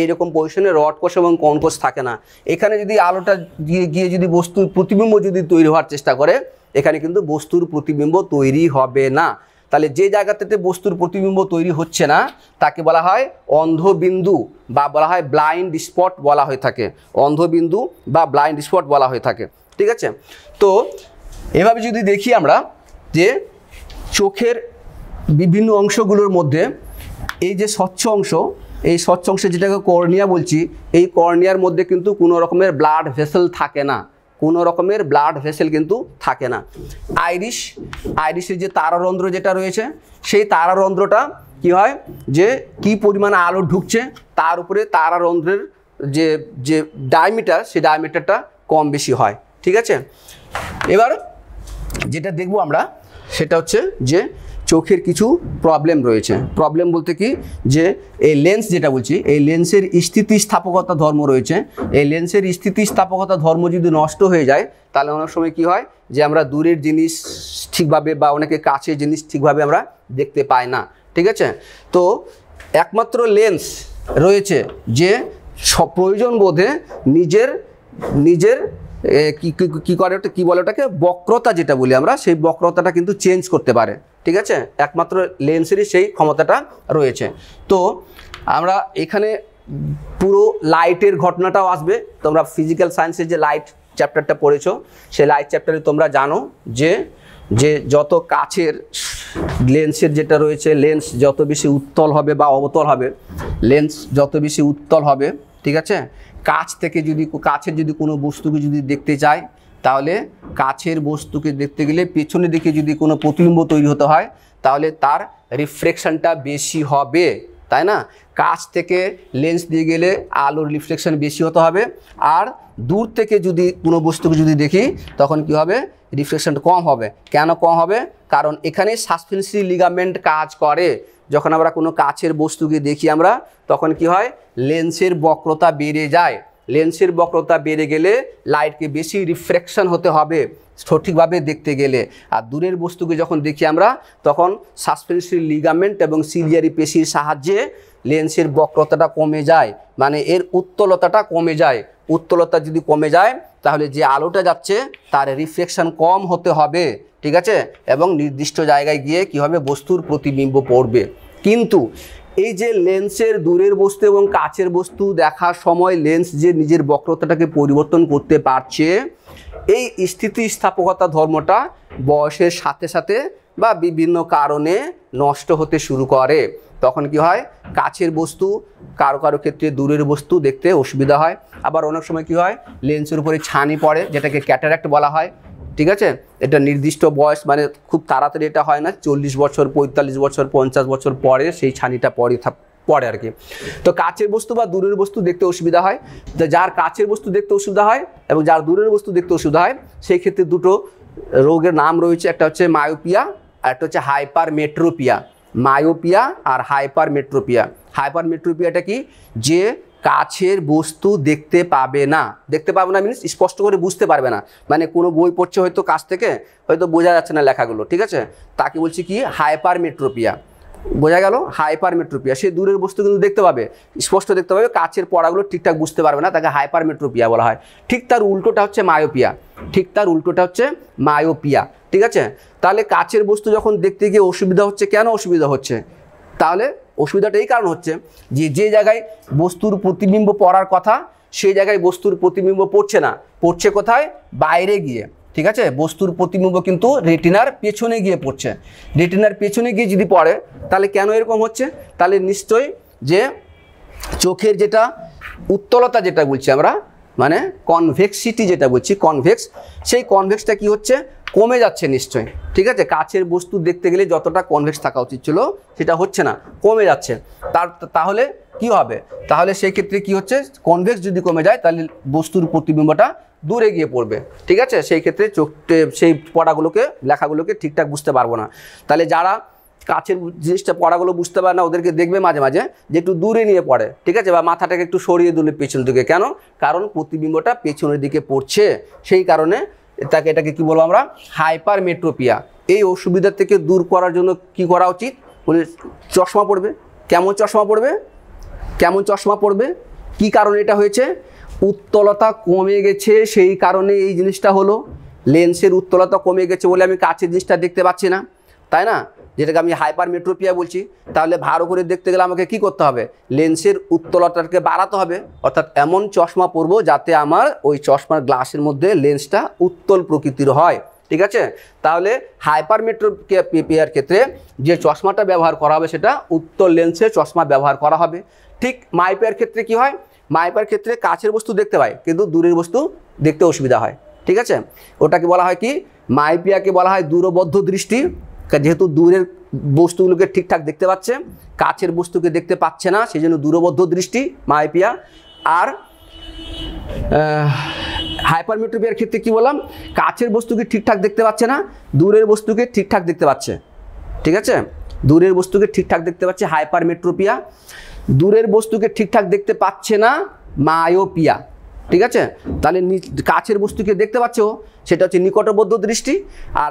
এইরকম পজিশনে রড কোষ এবং কোন কোষ থাকে না এখানে যদি আলোটা গিয়ে গিয়ে যদি বস্তুর প্রতিবিম্ব যদি তৈরি হওয়ার চেষ্টা করে এখানে কিন্তু বস্তুর প্রতিবিম্ব তৈরি হবে না তাহলে যে জায়গাতে বস্তুর প্রতিবিম্ব তৈরি হচ্ছে না তাকে বলা হয় অন্ধবিন্দু বা বলা হয় ব্লাইন্ড স্পট বলা হয়ে থাকে অন্ধবিন্দু বা ব্লাইন্ড স্পট বলা হয়ে থাকে ঠিক আছে তো এভাবে যদি দেখি আমরা যে চোখের বিভিন্ন অংশগুলোর মধ্যে এই যে স্বচ্ছ অংশ এই স্বচ্ছ অংশে যেটাকে কর্নিয়া বলছি এই কর্নিয়ার মধ্যে কিন্তু কোনো রকমের ব্লাড ভেসেল থাকে না কোনো রকমের ব্লাড ভেসেল কিন্তু থাকে না আইরিশ আইরিশের যে তারারন্ধ্র যেটা রয়েছে সেই তারারন্ধ্রটা কি হয় যে কি পরিমাণ আলো ঢুকছে তার উপরে তারারন্ধ্রের যে যে ডায়মিটার সেই ডায়মিটারটা কম বেশি হয় ঠিক আছে এবার যেটা দেখব আমরা সেটা হচ্ছে যে চোখের কিছু প্রবলেম রয়েছে প্রবলেম বলতে কি যে এই লেন্স যেটা বলছি এই লেন্সের স্থিতিস্থাপকতা ধর্ম রয়েছে এই লেন্সের স্থিতিস্থাপকতা ধর্ম যদি নষ্ট হয়ে যায় তাহলে অনেক সময় কি হয় যে আমরা দূরের জিনিস ঠিকভাবে বা অনেকে কাছে জিনিস ঠিকভাবে আমরা দেখতে পাই না ঠিক আছে তো একমাত্র লেন্স রয়েছে যে প্রয়োজন বোধে নিজের নিজের কি করে ওটা কী বলে ওটাকে বক্রতা যেটা বলি আমরা সেই বক্রতাটা কিন্তু চেঞ্জ করতে পারে ঠিক আছে একমাত্র লেন্সেরই সেই ক্ষমতাটা রয়েছে তো আমরা এখানে পুরো লাইটের ঘটনাটাও আসবে তোমরা ফিজিক্যাল সায়েন্সের যে লাইট চ্যাপ্টারটা পড়েছো সেই লাইট চ্যাপ্টারে তোমরা জানো যে যে যত কাছের লেন্সের যেটা রয়েছে লেন্স যত বেশি উত্তল হবে বা অবতল হবে লেন্স যত বেশি উত্তল হবে ঠিক আছে কাছ থেকে যদি কাছের যদি কোনো বস্তুকে যদি দেখতে চাই তাহলে কাছের বস্তুকে দেখতে গেলে পেছনে দিকে যদি কোনো প্রতিবিম্ব তৈরি হতে হয় তাহলে তার রিফ্লেকশনটা বেশি হবে তাই না কাছ থেকে লেন্স দিয়ে গেলে আলোর রিফ্লেকশন বেশি হতে হবে আর দূর থেকে যদি কোনো বস্তুকে যদি দেখি তখন কি হবে রিফ্লেকশন কম হবে কেন কম হবে কারণ এখানে সাসপেন্সি লিগামেন্ট কাজ করে যখন আমরা কোনো কাছের বস্তুকে দেখি আমরা তখন কি হয় লেন্সের বক্রতা বেড়ে যায় লেন্সের বক্রতা বেড়ে গেলে লাইটকে বেশি রিফ্রেকশন হতে হবে সঠিকভাবে দেখতে গেলে আর দূরের বস্তুকে যখন দেখি আমরা তখন সাসপেন্সরি লিগামেন্ট এবং সিলিয়ারি পেশির সাহায্যে লেন্সের বক্রতাটা কমে যায় মানে এর উত্তলতাটা কমে যায় উত্তলতা যদি কমে যায় তাহলে যে আলোটা যাচ্ছে তার রিফ্লেকশান কম হতে হবে ঠিক আছে এবং নির্দিষ্ট জায়গায় গিয়ে কি হবে বস্তুর প্রতিবিম্ব পড়বে কিন্তু এই যে লেন্সের দূরের বস্তু এবং কাছের বস্তু দেখার সময় লেন্স যে নিজের বক্রতাটাকে পরিবর্তন করতে পারছে এই স্থিতিস্থাপকতা ধর্মটা বয়সের সাথে সাথে বা বিভিন্ন কারণে নষ্ট হতে শুরু করে তখন কি হয় কাছের বস্তু কারো কারো ক্ষেত্রে দূরের বস্তু দেখতে অসুবিধা হয় আবার অনেক সময় কি হয় লেন্সের উপরে ছানি পড়ে যেটাকে ক্যাটারাক্ট বলা হয় ঠিক আছে এটা নির্দিষ্ট বয়স মানে খুব তাড়াতাড়ি এটা হয় না চল্লিশ বছর পঁয়তাল্লিশ বছর পঞ্চাশ বছর পরে সেই ছানিটা পরে পড়ে আর কি তো কাছের বস্তু বা দূরের বস্তু দেখতে অসুবিধা হয় যার কাছের বস্তু দেখতে অসুবিধা হয় এবং যার দূরের বস্তু দেখতে অসুবিধা হয় সেই ক্ষেত্রে দুটো রোগের নাম রয়েছে একটা হচ্ছে মায়োপিয়া আর একটা হচ্ছে হাইপার মেট্রোপিয়া মায়োপিয়া আর হাইপার মেট্রোপিয়া হাইপার মেট্রোপিয়াটা কি যে কাছের বস্তু দেখতে পাবে না দেখতে পাবে না মিনিস স্পষ্ট করে বুঝতে পারবে না মানে কোনো বই পড়ছে হয়তো কাছ থেকে হয়তো বোঝা যাচ্ছে না লেখাগুলো ঠিক আছে তাকে বলছি কি হাইপারমেট্রোপিয়া বোঝা গেল হাইপারমেট্রোপিয়া সে দূরের বস্তু কিন্তু দেখতে পাবে স্পষ্ট দেখতে পাবে কাছের পড়াগুলো ঠিকঠাক বুঝতে পারবে না তাকে হাইপারমেট্রোপিয়া বলা হয় ঠিক তার উল্টোটা হচ্ছে মায়োপিয়া ঠিক তার উল্টোটা হচ্ছে মায়োপিয়া ঠিক আছে তাহলে কাছের বস্তু যখন দেখতে গিয়ে অসুবিধা হচ্ছে কেন অসুবিধা হচ্ছে তাহলে অসুবিধাটা এই কারণ হচ্ছে যে যে জায়গায় বস্তুর প্রতিবিম্ব পড়ার কথা সেই জায়গায় বস্তুর প্রতিবিম্ব পড়ছে না পড়ছে কোথায় বাইরে গিয়ে ঠিক আছে বস্তুর প্রতিবিম্ব কিন্তু রেটিনার পেছনে গিয়ে পড়ছে রেটিনার পেছনে গিয়ে যদি পড়ে তাহলে কেন এরকম হচ্ছে তাহলে নিশ্চয়ই যে চোখের যেটা উত্তলতা যেটা বলছি আমরা মানে কনভেক্সিটি যেটা বলছি কনভেক্স সেই কনভেক্সটা কি হচ্ছে কমে যাচ্ছে নিশ্চয় ঠিক আছে কাছের বস্তু দেখতে গেলে যতটা কনভেক্স থাকা উচিত ছিল সেটা হচ্ছে না কমে যাচ্ছে তার তাহলে কি হবে তাহলে সেই ক্ষেত্রে কি হচ্ছে কনভেক্স যদি কমে যায় তাহলে বস্তুর প্রতিবিম্বটা দূরে গিয়ে পড়বে ঠিক আছে সেই ক্ষেত্রে চোখতে সেই পড়াগুলোকে লেখাগুলোকে ঠিকঠাক বুঝতে পারবো না তাহলে যারা কাছের জিনিসটা পড়াগুলো বুঝতে পারে না ওদেরকে দেখবে মাঝে মাঝে যে একটু দূরে নিয়ে পড়ে ঠিক আছে বা মাথাটাকে একটু সরিয়ে দিলে পেছন দিকে কেন কারণ প্রতিবিম্বটা পেছনের দিকে পড়ছে সেই কারণে তাকে এটাকে কি বলবো আমরা হাইপার মেট্রোপিয়া এই অসুবিধা থেকে দূর করার জন্য কি করা উচিত বলে চশমা পড়বে কেমন চশমা পড়বে কেমন চশমা পড়বে কি কারণে এটা হয়েছে উত্তলতা কমে গেছে সেই কারণে এই জিনিসটা হলো লেন্সের উত্তলতা কমে গেছে বলে আমি কাছের জিনিসটা দেখতে পাচ্ছি না তাই না যেটাকে আমি হাইপার মেট্রোপিয়া বলছি তাহলে ভালো করে দেখতে গেলে আমাকে কি করতে হবে লেন্সের উত্তলতাকে বাড়াতে হবে অর্থাৎ এমন চশমা পরবো যাতে আমার ওই চশমার গ্লাসের মধ্যে লেন্সটা উত্তল প্রকৃতির হয় ঠিক আছে তাহলে হাইপার মেট্রোপিয়ার ক্ষেত্রে যে চশমাটা ব্যবহার করা হবে সেটা উত্তল লেন্সের চশমা ব্যবহার করা হবে ঠিক মাইপিয়ার ক্ষেত্রে কি হয় মাইপার ক্ষেত্রে কাছের বস্তু দেখতে পায় কিন্তু দূরের বস্তু দেখতে অসুবিধা হয় ঠিক আছে ওটাকে বলা হয় কি মাইপিয়াকে বলা হয় দূরবদ্ধ দৃষ্টি যেহেতু দূরের বস্তুগুলোকে ঠিকঠাক দেখতে পাচ্ছে কাছের বস্তুকে দেখতে পাচ্ছে না সেই জন্য দূরবদ্ধ দৃষ্টি মাইপিয়া আর হাইপারমেট্রোপিয়ার ক্ষেত্রে কি বললাম কাছের বস্তুকে ঠিকঠাক দেখতে পাচ্ছে না দূরের বস্তুকে ঠিকঠাক দেখতে পাচ্ছে ঠিক আছে দূরের বস্তুকে ঠিকঠাক দেখতে পাচ্ছে হাইপারমেট্রোপিয়া দূরের বস্তুকে ঠিকঠাক দেখতে পাচ্ছে না মায়োপিয়া ঠিক আছে তাহলে কাছের বস্তুকে দেখতে পাচ্ছ সেটা হচ্ছে নিকটবদ্ধ দৃষ্টি আর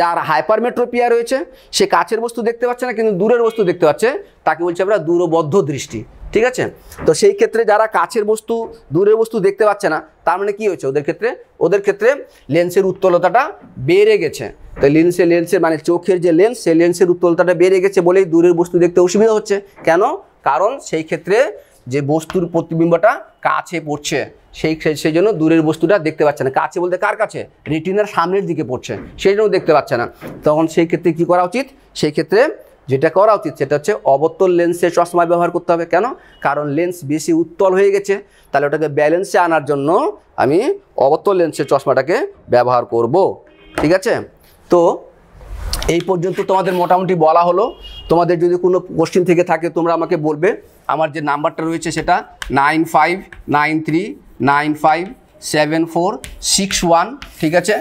যার হাইপারমেট্রোপিয়া রয়েছে সে কাছের বস্তু দেখতে পাচ্ছে না কিন্তু দূরের বস্তু দেখতে পাচ্ছে তাকে বলছি আমরা দূরবদ্ধ দৃষ্টি ঠিক আছে তো সেই ক্ষেত্রে যারা কাছের বস্তু দূরের বস্তু দেখতে পাচ্ছে না তার মানে কি হয়েছে ওদের ক্ষেত্রে ওদের ক্ষেত্রে লেন্সের উত্তলতাটা বেড়ে গেছে তো লেন্সের লেন্সের মানে চোখের যে লেন্স সেই লেন্সের উত্তলতাটা বেড়ে গেছে বলেই দূরের বস্তু দেখতে অসুবিধা হচ্ছে কেন কারণ সেই ক্ষেত্রে যে বস্তুর প্রতিবিম্বটা কাছে পড়ছে সেই সেই জন্য দূরের বস্তুটা দেখতে পাচ্ছে না কাছে বলতে কার কাছে রেটিনার সামনের দিকে পড়ছে সেই জন্য দেখতে পাচ্ছে না তখন সেই ক্ষেত্রে কী করা উচিত সেই ক্ষেত্রে যেটা করা উচিত সেটা হচ্ছে অবত্তল লেন্সে চশমা ব্যবহার করতে হবে কেন কারণ লেন্স বেশি উত্তল হয়ে গেছে তাহলে ওটাকে ব্যালেন্সে আনার জন্য আমি অবত্তল লেন্সের চশমাটাকে ব্যবহার করব ঠিক আছে তো এই পর্যন্ত তোমাদের মোটামুটি বলা হলো তোমাদের যদি কোনো কোশ্চিন থেকে থাকে তোমরা আমাকে বলবে আমার যে নাম্বারটা রয়েছে সেটা nine five nine three nine five seven four six one ঠিক আছে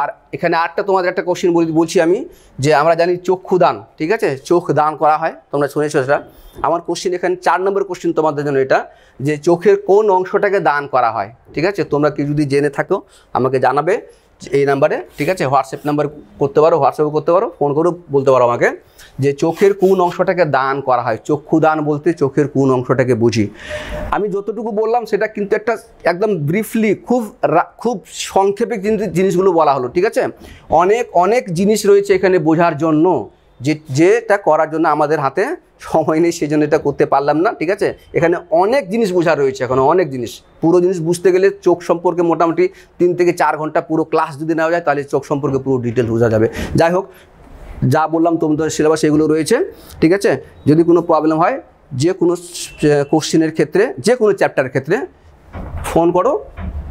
আর এখানে আটটা তোমাদের একটা কোশ্চেন বলছি আমি যে আমরা জানি চক্ষুদান ঠিক আছে চোখ দান করা হয় তোমরা শুনেছো সেটা আমার কোশ্চেন এখানে চার নম্বর কোশ্চেন তোমাদের জন্য এটা যে চোখের কোন অংশটাকে দান করা হয় ঠিক আছে তোমরা কি যদি জেনে থাকো আমাকে জানাবে এই নাম্বারে ঠিক আছে হোয়াটসঅ্যাপ নাম্বার করতে পারো হোয়াটসঅ্যাপে করতে পারো ফোন করেও বলতে পারো আমাকে যে চোখের কোন অংশটাকে দান করা হয় চক্ষু দান বলতে চোখের কোন অংশটাকে বুঝি আমি যতটুকু বললাম সেটা কিন্তু একটা একদম ব্রিফলি খুব খুব সংক্ষেপে কিন্তু জিনিসগুলো বলা হলো ঠিক আছে অনেক অনেক জিনিস রয়েছে এখানে বোঝার জন্য যে যেটা করার জন্য আমাদের হাতে সময় নেই সেই জন্য এটা করতে পারলাম না ঠিক আছে এখানে অনেক জিনিস বোঝা রয়েছে এখন অনেক জিনিস পুরো জিনিস বুঝতে গেলে চোখ সম্পর্কে মোটামুটি তিন থেকে চার ঘন্টা পুরো ক্লাস যদি নেওয়া যায় তাহলে চোখ সম্পর্কে পুরো ডিটেল বোঝা যাবে যাই হোক যা বললাম তোমাদের সিলেবাস এগুলো রয়েছে ঠিক আছে যদি কোনো প্রবলেম হয় যে কোনো কোশ্চেনের ক্ষেত্রে যে কোনো চ্যাপ্টারের ক্ষেত্রে ফোন করো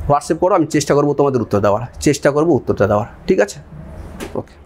হোয়াটসঅ্যাপ করো আমি চেষ্টা করবো তোমাদের উত্তর দেওয়ার চেষ্টা করবো উত্তরটা দেওয়ার ঠিক আছে ওকে